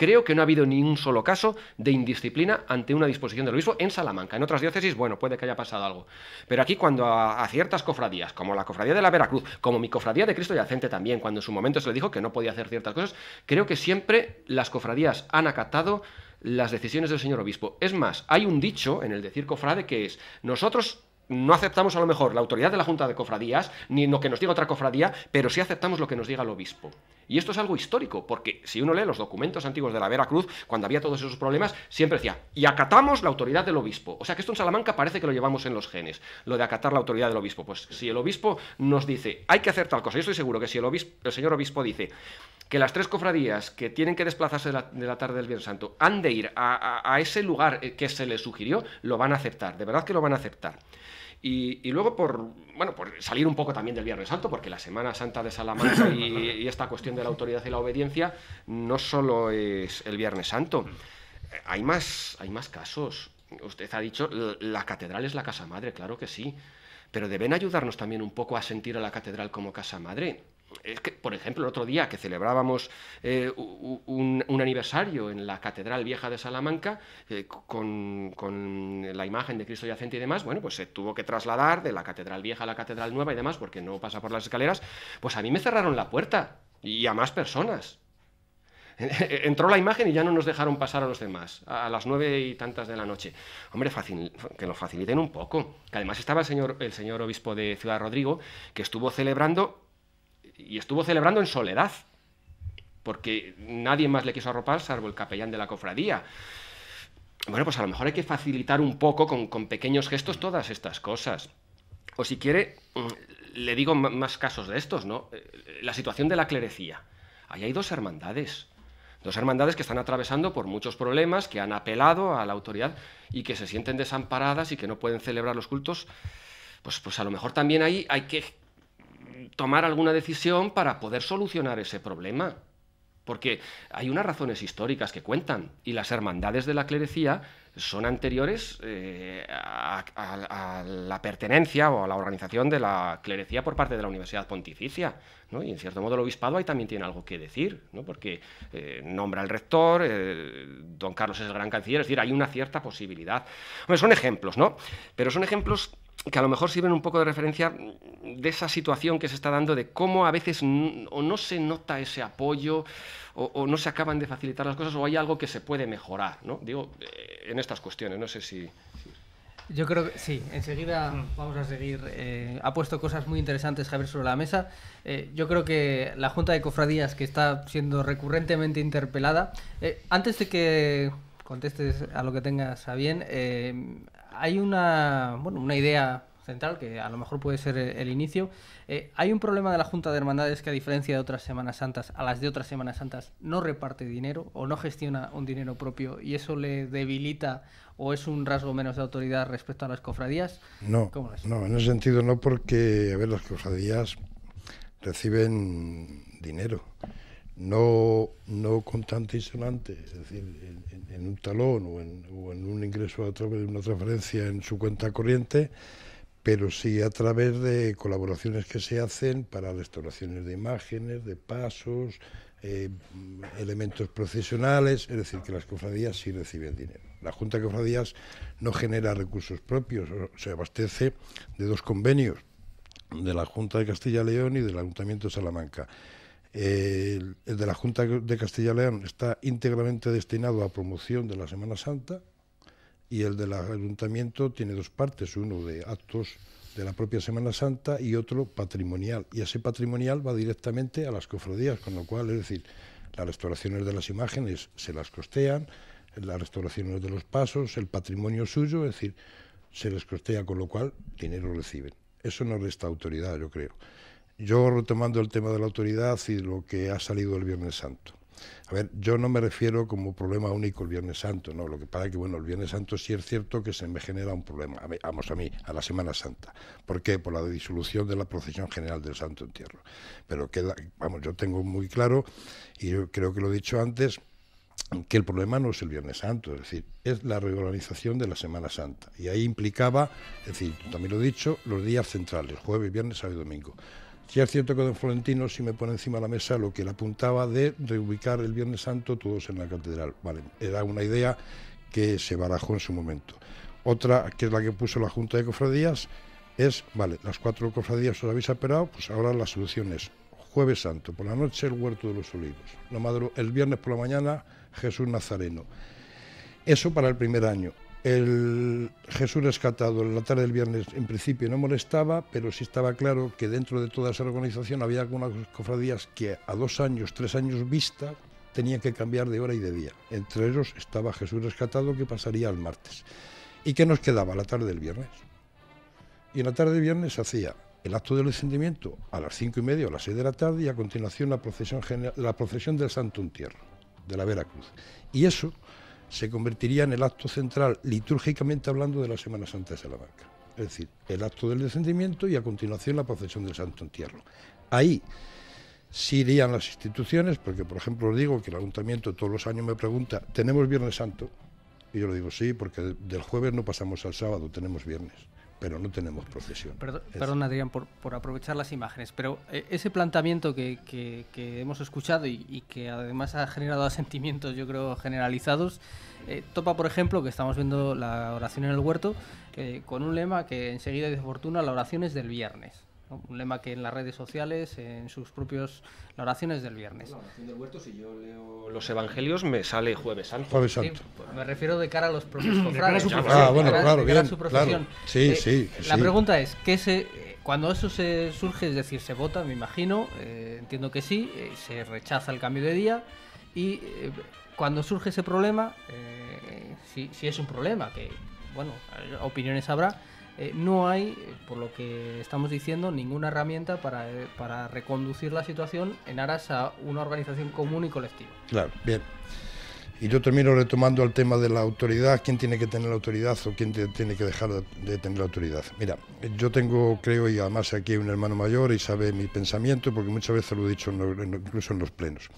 Creo que no ha habido ni un solo caso de indisciplina ante una disposición del obispo en Salamanca. En otras diócesis, bueno, puede que haya pasado algo. Pero aquí cuando a, ciertas cofradías, como la cofradía de la Veracruz, como mi cofradía de Cristo Yacente también, cuando en su momento se le dijo que no podía hacer ciertas cosas, creo que siempre las cofradías han acatado las decisiones del señor obispo. Es más, hay un dicho en el decir cofrade que es, nosotros no aceptamos a lo mejor la autoridad de la Junta de Cofradías, ni lo que nos diga otra cofradía, pero sí aceptamos lo que nos diga el obispo. Y esto es algo histórico, porque si uno lee los documentos antiguos de la Veracruz, cuando había todos esos problemas, siempre decía, y acatamos la autoridad del obispo. O sea que esto en Salamanca parece que lo llevamos en los genes, lo de acatar la autoridad del obispo. Pues si el obispo nos dice, hay que hacer tal cosa, yo estoy seguro que si el, el señor obispo dice que las tres cofradías que tienen que desplazarse de la, tarde del Viernes Santo han de ir a, a ese lugar que se les sugirió, lo van a aceptar, de verdad que lo van a aceptar. Y, luego por, bueno, por salir un poco también del Viernes Santo, porque la Semana Santa de Salamanca y, y esta cuestión de la autoridad y la obediencia no solo es el Viernes Santo. Mm. Eh, hay más, hay más casos. Usted ha dicho, la catedral es la casa madre, claro que sí. Pero deben ayudarnos también un poco a sentir a la catedral como casa madre es que, por ejemplo, el otro día que celebrábamos eh, un, aniversario en la Catedral Vieja de Salamanca eh, con, la imagen de Cristo yacente y demás, bueno, pues se tuvo que trasladar de la Catedral Vieja a la Catedral Nueva y demás porque no pasa por las escaleras, pues a mí me cerraron la puerta y a más personas. Entró la imagen y ya no nos dejaron pasar a los demás, a las nueve y tantas de la noche. Hombre, fácil que lo faciliten un poco. además estaba señor, el señor obispo de Ciudad Rodrigo, que estuvo celebrando y estuvo celebrando en soledad, porque nadie más le quiso arropar salvo el capellán de la cofradía. Bueno, pues a lo mejor hay que facilitar un poco con, pequeños gestos todas estas cosas. O si quiere, mm, le digo más casos de estos, ¿no? Eh, la situación de la clerecía. Ahí hay dos hermandades. Dos hermandades que están atravesando por muchos problemas, que han apelado a la autoridad y que se sienten desamparadas y que no pueden celebrar los cultos. Pues, pues a lo mejor también ahí hay que tomar alguna decisión para poder solucionar ese problema. Porque hay unas razones históricas que cuentan y las hermandades de la clerecía son anteriores eh, a, la pertenencia o a la organización de la clerecía por parte de la Universidad Pontificia. ¿no? Y en cierto modo el obispado ahí también tiene algo que decir, ¿no? porque eh, nombra al rector, eh, don Carlos es el gran canciller, es decir, hay una cierta posibilidad. son ejemplos, ¿no? Pero son ejemplos que a lo mejor sirven un poco de referencia de esa situación que se está dando de cómo a veces o no se nota ese apoyo o, no se acaban de facilitar las cosas o hay algo que se puede mejorar, ¿no? Digo, eh, en estas cuestiones, no sé si... Yo creo que sí, enseguida vamos a seguir. Eh, ha puesto cosas muy interesantes Javier sobre la mesa. Eh, yo creo que la Junta de Cofradías, que está siendo recurrentemente interpelada, antes de que contestes a lo que tengas a bien hay una, bueno, una idea central, que a lo mejor puede ser el, inicio. Eh, hay un problema de la Junta de Hermandades que a diferencia de otras Semanas Santas, a las de otras Semanas Santas, no reparte dinero o no gestiona un dinero propio y eso le debilita o es un rasgo menos de autoridad respecto a las cofradías. No, no en ese sentido no porque, a ver, las cofradías reciben dinero no, no tanto y sonante, es decir, en, un talón o en, un ingreso a través de una transferencia en su cuenta corriente, pero sí a través de colaboraciones que se hacen para restauraciones de imágenes, de pasos, eh, elementos profesionales, es decir, que las cofradías sí reciben dinero. La Junta de Cofradías no genera recursos propios, se abastece de dos convenios, de la Junta de Castilla y León y del Ayuntamiento de Salamanca el de la Junta de Castilla y León está íntegramente destinado a promoción de la Semana Santa y el del Ayuntamiento tiene dos partes, uno de actos de la propia Semana Santa y otro patrimonial. Y ese patrimonial va directamente a las cofradías, con lo cual, es decir, las restauraciones de las imágenes se las costean, las restauraciones de los pasos, el patrimonio suyo, es decir, se les costea, con lo cual dinero reciben. Eso no resta autoridad, yo creo. Yo retomando el tema de la autoridad y lo que ha salido el Viernes Santo. A ver, yo no me refiero como problema único el Viernes Santo, no. Lo que pasa es que, bueno, el Viernes Santo sí es cierto que se me genera un problema, vamos a mí, a la Semana Santa. ¿Por qué? Por la disolución de la procesión general del Santo Entierro. Pero queda, vamos, yo tengo muy claro, y yo creo que lo he dicho antes, que el problema no es el Viernes Santo, es decir, es la reorganización de la Semana Santa. Y ahí implicaba, es decir, también lo he dicho, los días centrales, jueves, viernes, sábado y domingo. Y es cierto que don Florentino si me pone encima de la mesa lo que le apuntaba de reubicar el Viernes Santo todos en la catedral. Vale, era una idea que se barajó en su momento. Otra, que es la que puso la Junta de Cofradías, es, vale, las cuatro cofradías os habéis esperado, pues ahora la solución es jueves santo, por la noche el huerto de los olivos, el viernes por la mañana Jesús Nazareno. Eso para el primer año. El Jesús rescatado en la tarde del viernes en principio no molestaba, pero sí estaba claro que dentro de toda esa organización había algunas cofradías que a dos años, tres años vista, tenían que cambiar de hora y de día. Entre ellos estaba Jesús rescatado que pasaría al martes. ¿Y qué nos quedaba la tarde del viernes? Y en la tarde del viernes hacía el acto del descendimiento... a las cinco y media o las seis de la tarde y a continuación la procesión, la procesión del Santo Entierro, de la Veracruz. Y eso se convertiría en el acto central, litúrgicamente hablando, de la Semana Santa de Salamanca. Es decir, el acto del descendimiento y a continuación la procesión del Santo Entierro. Ahí sí irían las instituciones, porque por ejemplo os digo que el ayuntamiento todos los años me pregunta, ¿tenemos Viernes Santo? Y yo le digo, sí, porque del jueves no pasamos al sábado, tenemos viernes pero no tenemos profesión. Perdón, Adrián, por, aprovechar las imágenes, pero eh, ese planteamiento que, hemos escuchado y, que además ha generado asentimientos, yo creo, generalizados, eh, topa, por ejemplo, que estamos viendo la oración en el huerto, eh, con un lema que enseguida dice Fortuna, la oración es del viernes un lema que en las redes sociales, en sus propios oraciones del viernes. La oración del huerto, si yo leo los evangelios, me sale jueves santo. Jueves pues me refiero de cara a los propios ah, bueno, claro, bien, claro. Eh, sí, sí, La pregunta es, que se, cuando eso se surge, es decir, se vota, me imagino, eh, entiendo que sí, eh, se rechaza el cambio de día y cuando surge ese problema, si, si es un problema, que, bueno, opiniones habrá, eh, no hay, por lo que estamos diciendo, ninguna herramienta eh, para, reconducir la situación en aras a una organización común y colectiva. Claro, bien. Y yo termino retomando el tema de la autoridad, quién tiene que tener la autoridad o quién tiene que dejar de tener la autoridad. Mira, yo tengo, creo, y además aquí hay un hermano mayor y sabe mi pensamiento, porque muchas veces lo he dicho incluso en los plenos.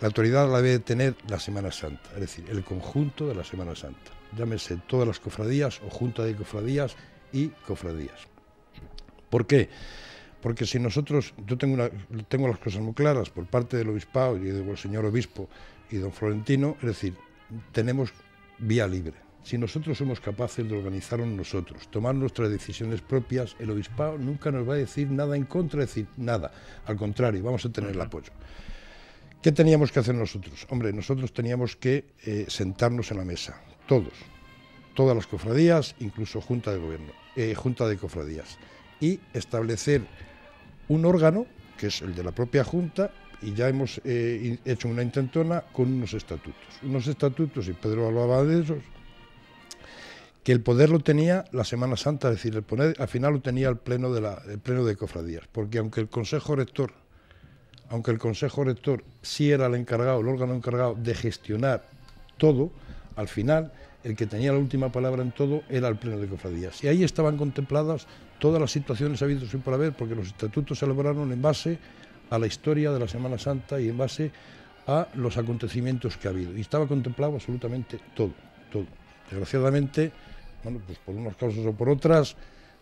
La autoridad la debe tener la Semana Santa, es decir, el conjunto de la Semana Santa. Llámese todas las cofradías o junta de cofradías y cofradías. ¿Por qué? Porque si nosotros, yo tengo, tengo las cosas muy claras por parte del obispado y del señor obispo y don Florentino, es decir, tenemos vía libre. Si nosotros somos capaces de organizarnos nosotros, tomar nuestras decisiones propias, el obispado nunca nos va a decir nada en contra, es decir nada. Al contrario, vamos a tener el apoyo. ¿Qué teníamos que hacer nosotros? Hombre, nosotros teníamos que eh, sentarnos en la mesa, todos, todas las cofradías, incluso Junta de Gobierno eh, junta de Cofradías y establecer un órgano, que es el de la propia Junta, y ya hemos eh, hecho una intentona con unos estatutos. Unos estatutos, y Pedro hablaba de esos, que el poder lo tenía la Semana Santa, es decir, el al final lo tenía el pleno, de el pleno de Cofradías, porque aunque el Consejo Rector, aunque el Consejo Rector sí era el encargado, el órgano encargado de gestionar todo, al final el que tenía la última palabra en todo era el Pleno de Cofradías. Y ahí estaban contempladas todas las situaciones habidas y por haber, porque los estatutos se elaboraron en base a la historia de la Semana Santa y en base a los acontecimientos que ha habido. Y estaba contemplado absolutamente todo, todo. Desgraciadamente, bueno, pues por unas causas o por otras,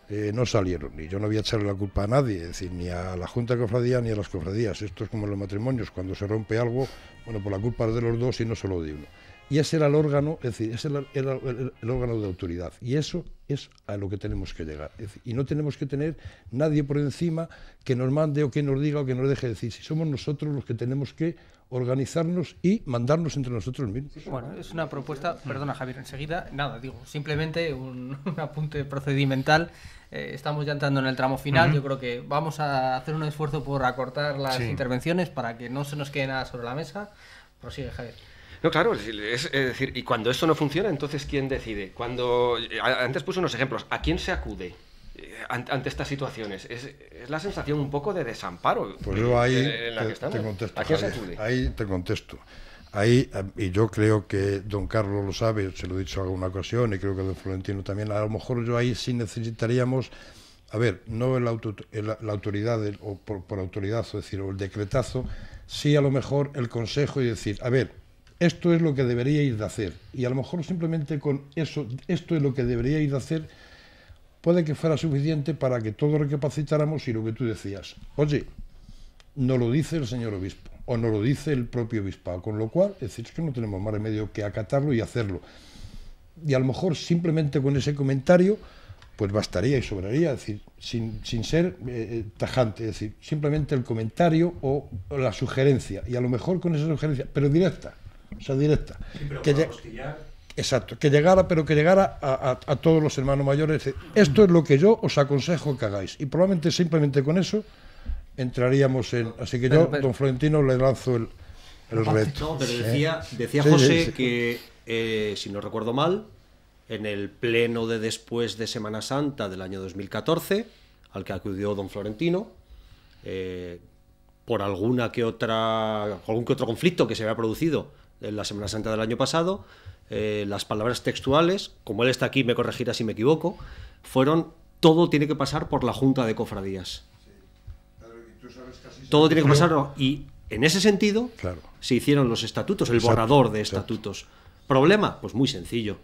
eh, no salieron. Y yo no voy a echarle la culpa a nadie, es decir, ni a la Junta de Cofradía ni a las cofradías. Esto es como en los matrimonios, cuando se rompe algo, bueno, por pues la culpa de los dos y no solo de uno. Y ese era el órgano, es decir, ese era el, órgano de autoridad. Y eso es a lo que tenemos que llegar. y no tenemos que tener nadie por encima que nos mande o que nos diga o que nos deje decir. Si somos nosotros los que tenemos que organizarnos y mandarnos entre nosotros mismos. Bueno, es una propuesta, perdona Javier, enseguida, nada, digo, simplemente un, apunte procedimental. Eh, estamos ya entrando en el tramo final, yo creo que vamos a hacer un esfuerzo por acortar las intervenciones para que no se nos quede nada sobre la mesa. Prosigue, Javier. No, claro, es, decir, y cuando eso no funciona, entonces ¿quién decide? Cuando eh, antes puse unos ejemplos, ¿a quién se acude? Eh, ante estas situaciones es, la sensación un poco de desamparo ahí te, estamos. contesto ahí te contesto Ahí, y yo creo que don Carlos lo sabe, se lo he dicho en alguna ocasión, y creo que don Florentino también, a lo mejor yo ahí sí necesitaríamos, a ver, no la autoridad, o por, autoridad, o decir, o el decretazo, sí a lo mejor el consejo y decir, a ver, esto es lo que deberíais de hacer. Y a lo mejor simplemente con eso, esto es lo que deberíais de hacer, puede que fuera suficiente para que todos recapacitáramos y lo que tú decías. Oye, no lo dice el señor obispo, o no lo dice el propio obispado, con lo cual, es decir, que no tenemos más remedio que acatarlo y hacerlo. Y a lo mejor simplemente con ese comentario, pues bastaría y sobraría, es decir, sin, ser eh, eh, tajante, es decir, simplemente el comentario o la sugerencia, y a lo mejor con esa sugerencia, pero directa, o sea, directa. Exacto, que llegara, pero que llegara a, todos los hermanos mayores. Esto es lo que yo os aconsejo que hagáis. Y probablemente simplemente con eso entraríamos en... Así que yo, don Florentino, le lanzo el, reto. No, decía, decía José que, eh, si no recuerdo mal, en el pleno de después de Semana Santa del año 2014, al que acudió don Florentino, eh, por alguna que otra, algún que otro conflicto que se había producido en la Semana Santa del año pasado, eh, las palabras textuales, como él está aquí, me corregirá si me equivoco, fueron todo tiene que pasar por la Junta de Cofradías. todo tiene que pasar y en ese sentido se hicieron los estatutos, el borrador de estatutos. ¿Problema? Pues muy sencillo.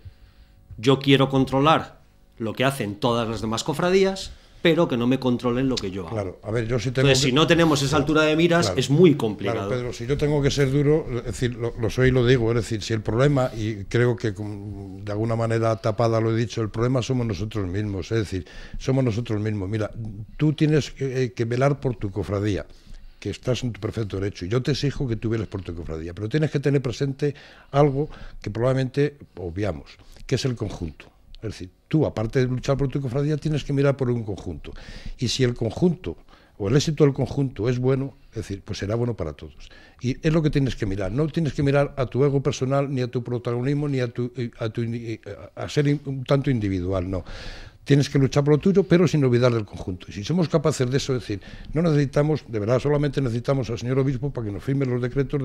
Yo quiero controlar lo que hacen todas las demás cofradías, pero que no me controlen lo que yo hago. Claro, a ver, yo sí tengo si no tenemos esa altura de miras, es muy complicado. Claro, Pedro, si yo tengo que ser duro, es decir, lo, soy y lo digo, es decir, si el problema, y creo que de alguna manera tapada lo he dicho, el problema somos nosotros mismos, es decir, somos nosotros mismos. Mira, tú tienes que, eh, velar por tu cofradía que estás en tu perfecto derecho. y Yo te exijo que tú veles por tu cofradía, pero tienes que tener presente algo que probablemente obviamos, que es el conjunto. Es decir, tú, aparte de luchar por tu cofradía, tienes que mirar por un conjunto. Y si el conjunto o el éxito del conjunto es bueno, es decir, pues será bueno para todos. Y es lo que tienes que mirar. No tienes que mirar a tu ego personal, ni a tu protagonismo, ni a, tu, eh, eh, a, ser un tanto individual, no tienes que luchar por lo tuyo, pero sin olvidar del conjunto. Y si somos capaces de eso, es decir, no necesitamos, de verdad, solamente necesitamos al señor obispo para que nos firme los decretos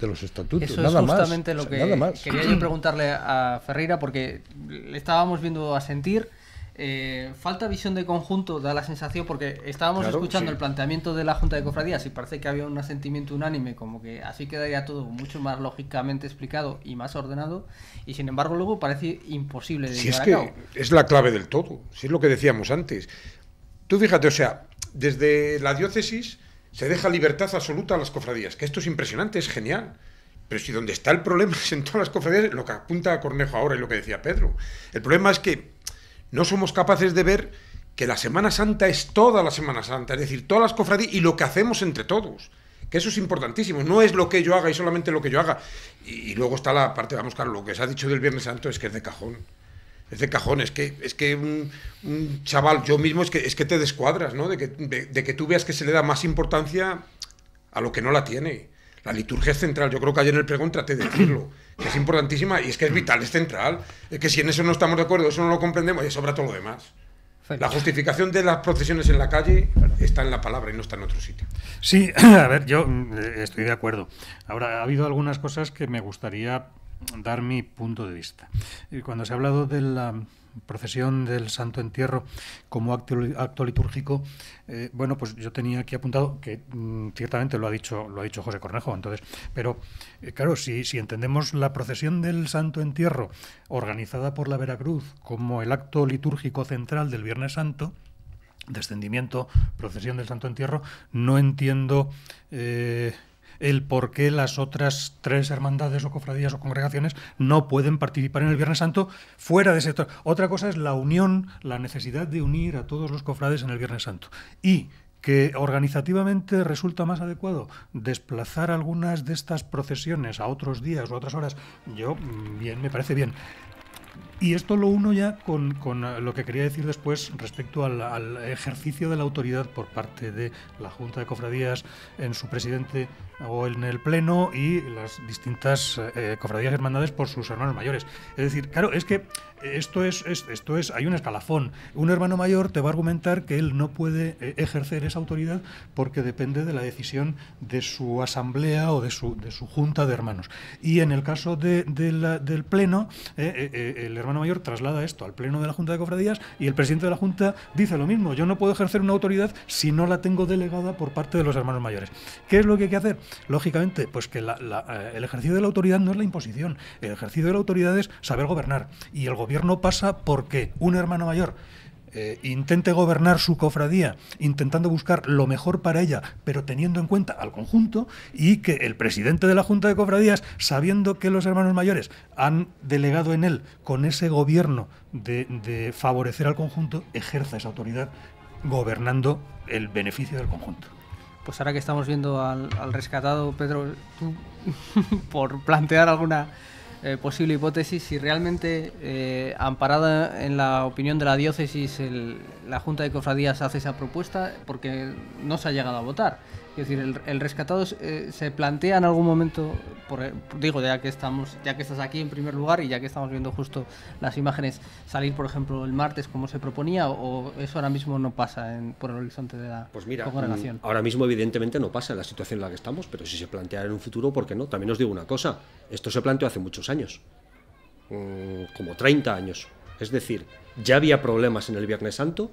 de los estatutos. Eso nada es justamente lo que quería yo preguntarle a Ferreira, porque le estábamos viendo a sentir eh, falta visión de conjunto, da la sensación, porque estábamos escuchando el planteamiento de la Junta de Cofradías y parece que había un asentimiento unánime, como que así quedaría todo mucho más lógicamente explicado y más ordenado, y sin embargo luego parece imposible de es que Es la clave del todo, si es lo que decíamos antes. Tú fíjate, o sea, desde la diócesis se deja libertad absoluta a las cofradías, que esto es impresionante, es genial. Pero si donde está el problema es en todas las cofradías, lo que apunta a Cornejo ahora y lo que decía Pedro. El problema es que no somos capaces de ver que la Semana Santa es toda la Semana Santa, es decir, todas las cofradías y lo que hacemos entre todos. Que eso es importantísimo, no es lo que yo haga y solamente lo que yo haga. Y, luego está la parte, vamos, claro, lo que se ha dicho del Viernes Santo es que es de cajón. Es de cajón, es que, es que un, chaval, yo mismo, es que, es que te descuadras, ¿no? De que, de que tú veas que se le da más importancia a lo que no la tiene. La liturgia es central. Yo creo que ayer en el pregón traté de decirlo, que es importantísima y es que es vital, es central. Es que si en eso no estamos de acuerdo, eso no lo comprendemos, y sobra todo lo demás. La justificación de las procesiones en la calle está en la palabra y no está en otro sitio. Sí, a ver, yo mm, eh, estoy de acuerdo. Ahora, ha habido algunas cosas que me gustaría dar mi punto de vista. Eh, cuando se ha hablado de la procesión del Santo Entierro como acto, litúrgico, eh, bueno, pues yo tenía aquí apuntado que mm, ciertamente lo ha dicho lo ha dicho José Cornejo, entonces, pero eh, claro, si, entendemos la procesión del Santo Entierro organizada por la Veracruz como el acto litúrgico central del Viernes Santo, descendimiento, procesión del Santo Entierro, no entiendo eh, el por qué las otras tres hermandades o cofradías o congregaciones no pueden participar en el Viernes Santo fuera de ese... Otra cosa es la unión, la necesidad de unir a todos los cofrades en el Viernes Santo. Y que organizativamente resulta más adecuado desplazar algunas de estas procesiones a otros días o a otras horas, yo mm, bien me parece bien. Y esto lo uno ya con, con, eh, lo que quería decir después respecto al, ejercicio de la autoridad por parte de la Junta de Cofradías en su presidente o en el Pleno y las distintas eh, eh, cofradías hermandades por sus hermanos mayores. Es decir, claro, es que esto es, esto es, hay un escalafón. Un hermano mayor te va a argumentar que él no puede eh, ejercer esa autoridad porque depende de la decisión de su asamblea o de su, de su junta de hermanos. Y en el caso del pleno, eh, eh, el hermano mayor traslada esto al pleno de la junta de cofradías y el presidente de la junta dice lo mismo. Yo no puedo ejercer una autoridad si no la tengo delegada por parte de los hermanos mayores. ¿Qué es lo que hay que hacer? Lógicamente, pues que el ejercicio de la autoridad no es la imposición. El ejercicio de la autoridad es saber gobernar y el no pasa porque un hermano mayor eh, intente gobernar su cofradía intentando buscar lo mejor para ella, pero teniendo en cuenta al conjunto y que el presidente de la Junta de Cofradías, sabiendo que los hermanos mayores han delegado en él con ese gobierno de, favorecer al conjunto, ejerza esa autoridad gobernando el beneficio del conjunto. Pues ahora que estamos viendo al, al rescatado, Pedro, tú por plantear alguna eh, posible hipótesis, si realmente, eh, amparada en la opinión de la diócesis, la Junta de Cofradías hace esa propuesta, porque no se ha llegado a votar. Es decir, el, rescatado eh, se plantea en algún momento, por, eh, digo, ya que estamos, ya que estás aquí en primer lugar y ya que estamos viendo justo las imágenes, salir, por ejemplo, el martes como se proponía o eso ahora mismo no pasa por el horizonte de la pues mira, Ahora mismo evidentemente no pasa en la situación en la que estamos, pero si se plantea en un futuro, ¿por qué no? También os digo una cosa, esto se planteó hace muchos años, mm, como 30 años. Es decir, ya había problemas en el Viernes Santo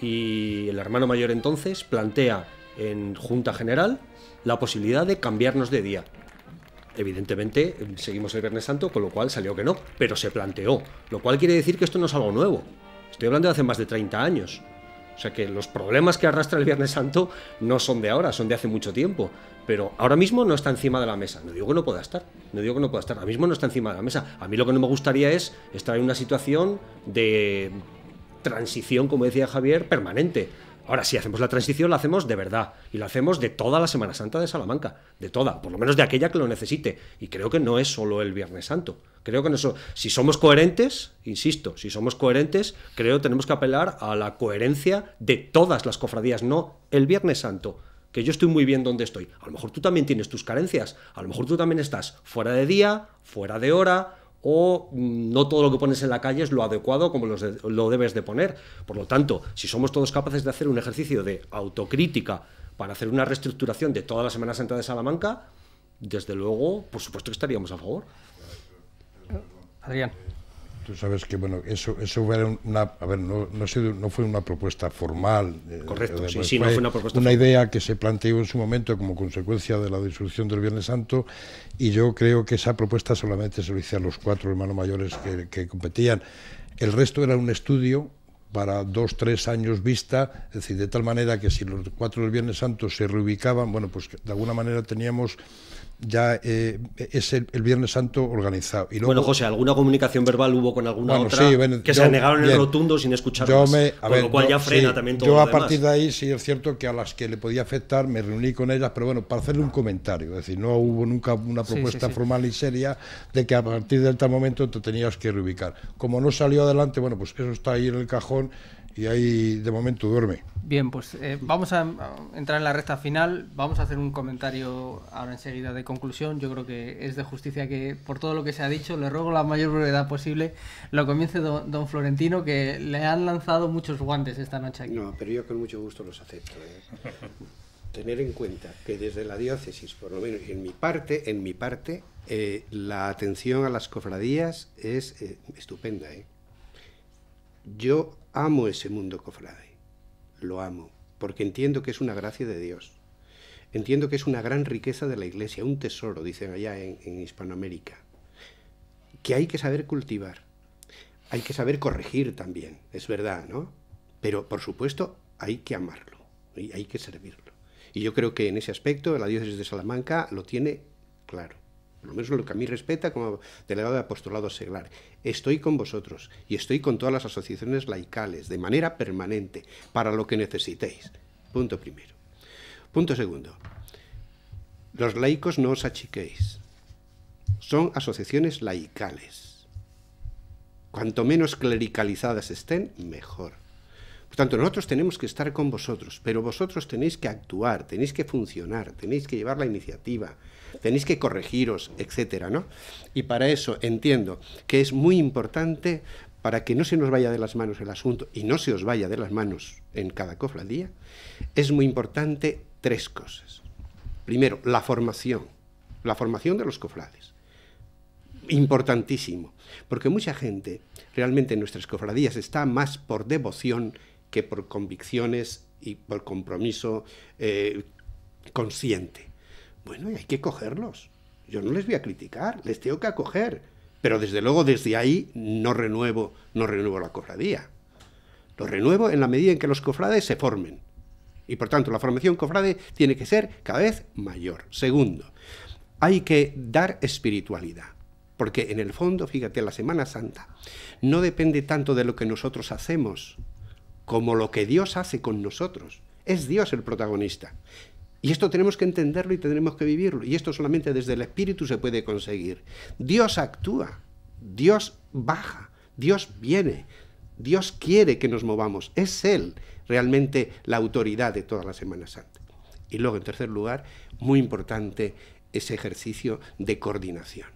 y el hermano mayor entonces plantea en Junta General la posibilidad de cambiarnos de día. Evidentemente, seguimos el Viernes Santo, con lo cual salió que no, pero se planteó, lo cual quiere decir que esto no es algo nuevo. Estoy hablando de hace más de 30 años. O sea que los problemas que arrastra el Viernes Santo no son de ahora, son de hace mucho tiempo. Pero ahora mismo no está encima de la mesa. No digo que no pueda estar. No digo que no pueda estar. Ahora mismo no está encima de la mesa. A mí lo que no me gustaría es estar en una situación de transición, como decía Javier, permanente. Ahora, si hacemos la transición, la hacemos de verdad. Y la hacemos de toda la Semana Santa de Salamanca. De toda. Por lo menos de aquella que lo necesite. Y creo que no es solo el Viernes Santo. Creo que no si somos coherentes, insisto, si somos coherentes, creo que tenemos que apelar a la coherencia de todas las cofradías, no el Viernes Santo. Que yo estoy muy bien donde estoy. A lo mejor tú también tienes tus carencias. A lo mejor tú también estás fuera de día, fuera de hora, o mm, no todo lo que pones en la calle es lo adecuado como lo debes de poner. Por lo tanto, si somos todos capaces de hacer un ejercicio de autocrítica para hacer una reestructuración de todas las Semana Santa de Salamanca, desde luego, por supuesto que estaríamos a favor. Adrián. Tú sabes que, bueno, eso, eso una. A ver, no, no, fue una propuesta formal. Eh, Correcto, eh, pues sí, no fue una propuesta Una idea que se planteó en su momento como consecuencia de la disolución del Viernes Santo, y yo creo que esa propuesta solamente se lo hice a los cuatro hermanos mayores que, competían. El resto era un estudio para dos, tres años vista, es decir, de tal manera que si los cuatro del Viernes Santo se reubicaban, bueno, pues de alguna manera teníamos ya eh, es el, Viernes Santo organizado. bueno, José, ¿alguna comunicación verbal hubo con alguna otra que se negaron en el rotundo sin escuchar con lo cual ya frena también todo Yo a partir de ahí sí es cierto que a las que le podía afectar me reuní con ellas, pero bueno, para hacerle un comentario, es decir, no hubo nunca una propuesta formal y seria de que a partir de tal momento te tenías que reubicar. Como no salió adelante, bueno, pues eso está ahí en el cajón y ahí de momento duerme. Bien, pues eh, vamos a, entrar en la recta final. Vamos a hacer un comentario ahora enseguida de conclusión. Yo creo que es de justicia que, por todo lo que se ha dicho, le ruego la mayor brevedad posible. Lo comience don, Florentino, que le han lanzado muchos guantes esta noche aquí. No, pero yo con mucho gusto los acepto. ¿eh? Tener en cuenta que desde la diócesis, por lo menos en mi parte, en mi parte, eh, la atención a las cofradías es estupenda. ¿eh? Yo amo ese mundo cofrade, lo amo, porque entiendo que es una gracia de Dios. Entiendo que es una gran riqueza de la Iglesia, un tesoro, dicen allá en, Hispanoamérica, que hay que saber cultivar, hay que saber corregir también, es verdad, ¿no? Pero, por supuesto, hay que amarlo y hay que servirlo. Y yo creo que en ese aspecto la diócesis de Salamanca lo tiene claro por lo menos lo que a mí respeta como delegado de apostolado seglar, estoy con vosotros y estoy con todas las asociaciones laicales de manera permanente para lo que necesitéis. Punto primero. Punto segundo. Los laicos no os achiquéis. Son asociaciones laicales. Cuanto menos clericalizadas estén, mejor. Por tanto, nosotros tenemos que estar con vosotros, pero vosotros tenéis que actuar, tenéis que funcionar, tenéis que llevar la iniciativa, tenéis que corregiros, etcétera, ¿no? Y para eso entiendo que es muy importante para que no se nos vaya de las manos el asunto y no se os vaya de las manos en cada cofradía, es muy importante tres cosas. Primero, la formación, la formación de los cofrades. Importantísimo, porque mucha gente realmente en nuestras cofradías está más por devoción que por convicciones y por compromiso eh, consciente. Bueno, y hay que cogerlos. Yo no les voy a criticar, les tengo que acoger. Pero desde luego desde ahí no renuevo, no renuevo la cofradía. Lo renuevo en la medida en que los cofrades se formen. Y por tanto la formación cofrade tiene que ser cada vez mayor. Segundo, hay que dar espiritualidad. Porque en el fondo, fíjate, la Semana Santa no depende tanto de lo que nosotros hacemos como lo que Dios hace con nosotros. Es Dios el protagonista. Y esto tenemos que entenderlo y tenemos que vivirlo. Y esto solamente desde el espíritu se puede conseguir. Dios actúa, Dios baja, Dios viene, Dios quiere que nos movamos. Es Él realmente la autoridad de toda la Semana Santa. Y luego, en tercer lugar, muy importante ese ejercicio de coordinación.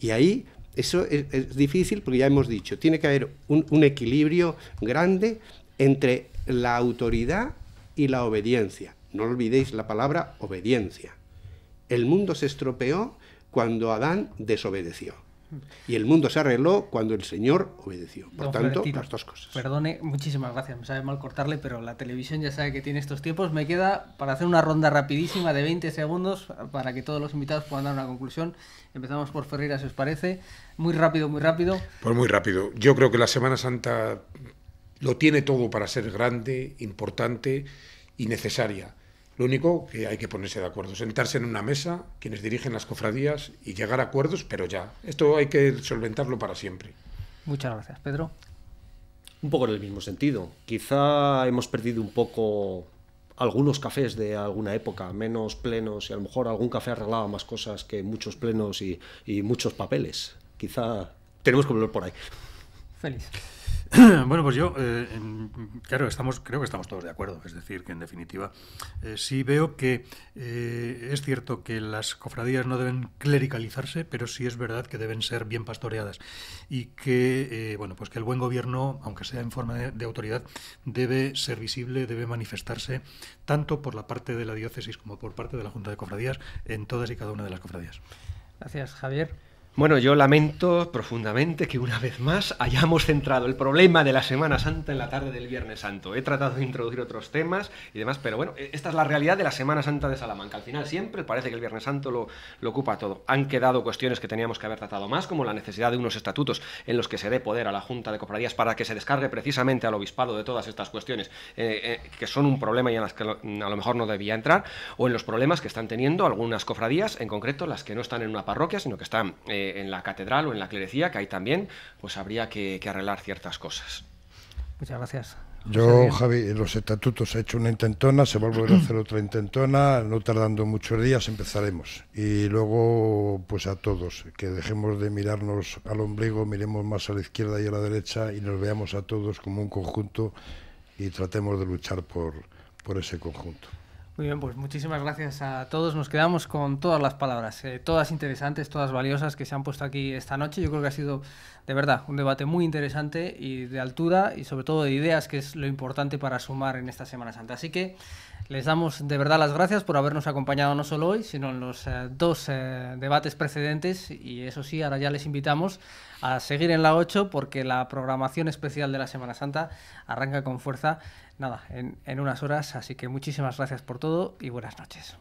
Y ahí eso es, difícil porque ya hemos dicho, tiene que haber un equilibrio grande entre la autoridad y la obediencia, no olvidéis la palabra obediencia. El mundo se estropeó cuando Adán desobedeció. Y el mundo se arregló cuando el Señor obedeció. Por tanto, las dos cosas. Perdone, muchísimas gracias. Me sabe mal cortarle, pero la televisión ya sabe que tiene estos tiempos. Me queda para hacer una ronda rapidísima de 20 segundos para que todos los invitados puedan dar una conclusión. Empezamos por Ferreira, si os parece. Muy rápido, muy rápido. Pues muy rápido. Yo creo que la Semana Santa lo tiene todo para ser grande, importante y necesaria. Lo único que hay que ponerse de acuerdo, sentarse en una mesa, quienes dirigen las cofradías y llegar a acuerdos, pero ya. Esto hay que solventarlo para siempre. Muchas gracias, Pedro. Un poco en el mismo sentido. Quizá hemos perdido un poco algunos cafés de alguna época, menos plenos, y a lo mejor algún café arreglaba más cosas que muchos plenos y, y muchos papeles. Quizá tenemos que volver por ahí. Feliz. bueno, pues yo, eh, claro, estamos, creo que estamos todos de acuerdo. Es decir, que en definitiva, eh, sí veo que eh, es cierto que las cofradías no deben clericalizarse, pero sí es verdad que deben ser bien pastoreadas. Y que, bueno, pues que el buen gobierno, aunque sea en forma de, autoridad, debe ser visible, debe manifestarse tanto por la parte de la diócesis como por parte de la Junta de Cofradías en todas y cada una de las cofradías. Gracias, Javier. Bueno, yo lamento profundamente que una vez más hayamos centrado el problema de la Semana Santa en la tarde del Viernes Santo. He tratado de introducir otros temas y demás, pero bueno, e-, esta es la realidad de la Semana Santa de Salamanca. Al final siempre parece que el Viernes Santo lo, ocupa todo. Han quedado cuestiones que teníamos que haber tratado más, como la necesidad de unos estatutos en los que se dé poder a la Junta de Cofradías para que se descargue precisamente al obispado de todas estas cuestiones eh, eh, que son un problema y en las que a lo mejor no debía entrar, o en los problemas que están teniendo algunas cofradías, en concreto las que no están en una parroquia, sino que están... Eh, en la catedral o en la clerecía, que hay también, pues habría que, arreglar ciertas cosas. Muchas gracias. Yo, Javi, en los estatutos ha hecho una intentona, se va a volver a hacer otra intentona, no tardando muchos días empezaremos. Y luego, pues a todos, que dejemos de mirarnos al ombligo, miremos más a la izquierda y a la derecha y nos veamos a todos como un conjunto y tratemos de luchar por, por ese conjunto. Muy bien, pues muchísimas gracias a todos. Nos quedamos con todas las palabras, eh, todas interesantes, todas valiosas que se han puesto aquí esta noche. Yo creo que ha sido de verdad un debate muy interesante y de altura y sobre todo de ideas, que es lo importante para sumar en esta Semana Santa. Así que les damos de verdad las gracias por habernos acompañado no solo hoy, sino en los eh, dos eh, debates precedentes. Y eso sí, ahora ya les invitamos a seguir en la 8 porque la programación especial de la Semana Santa arranca con fuerza nada, en, en unas horas. Así que muchísimas gracias por todo y buenas noches.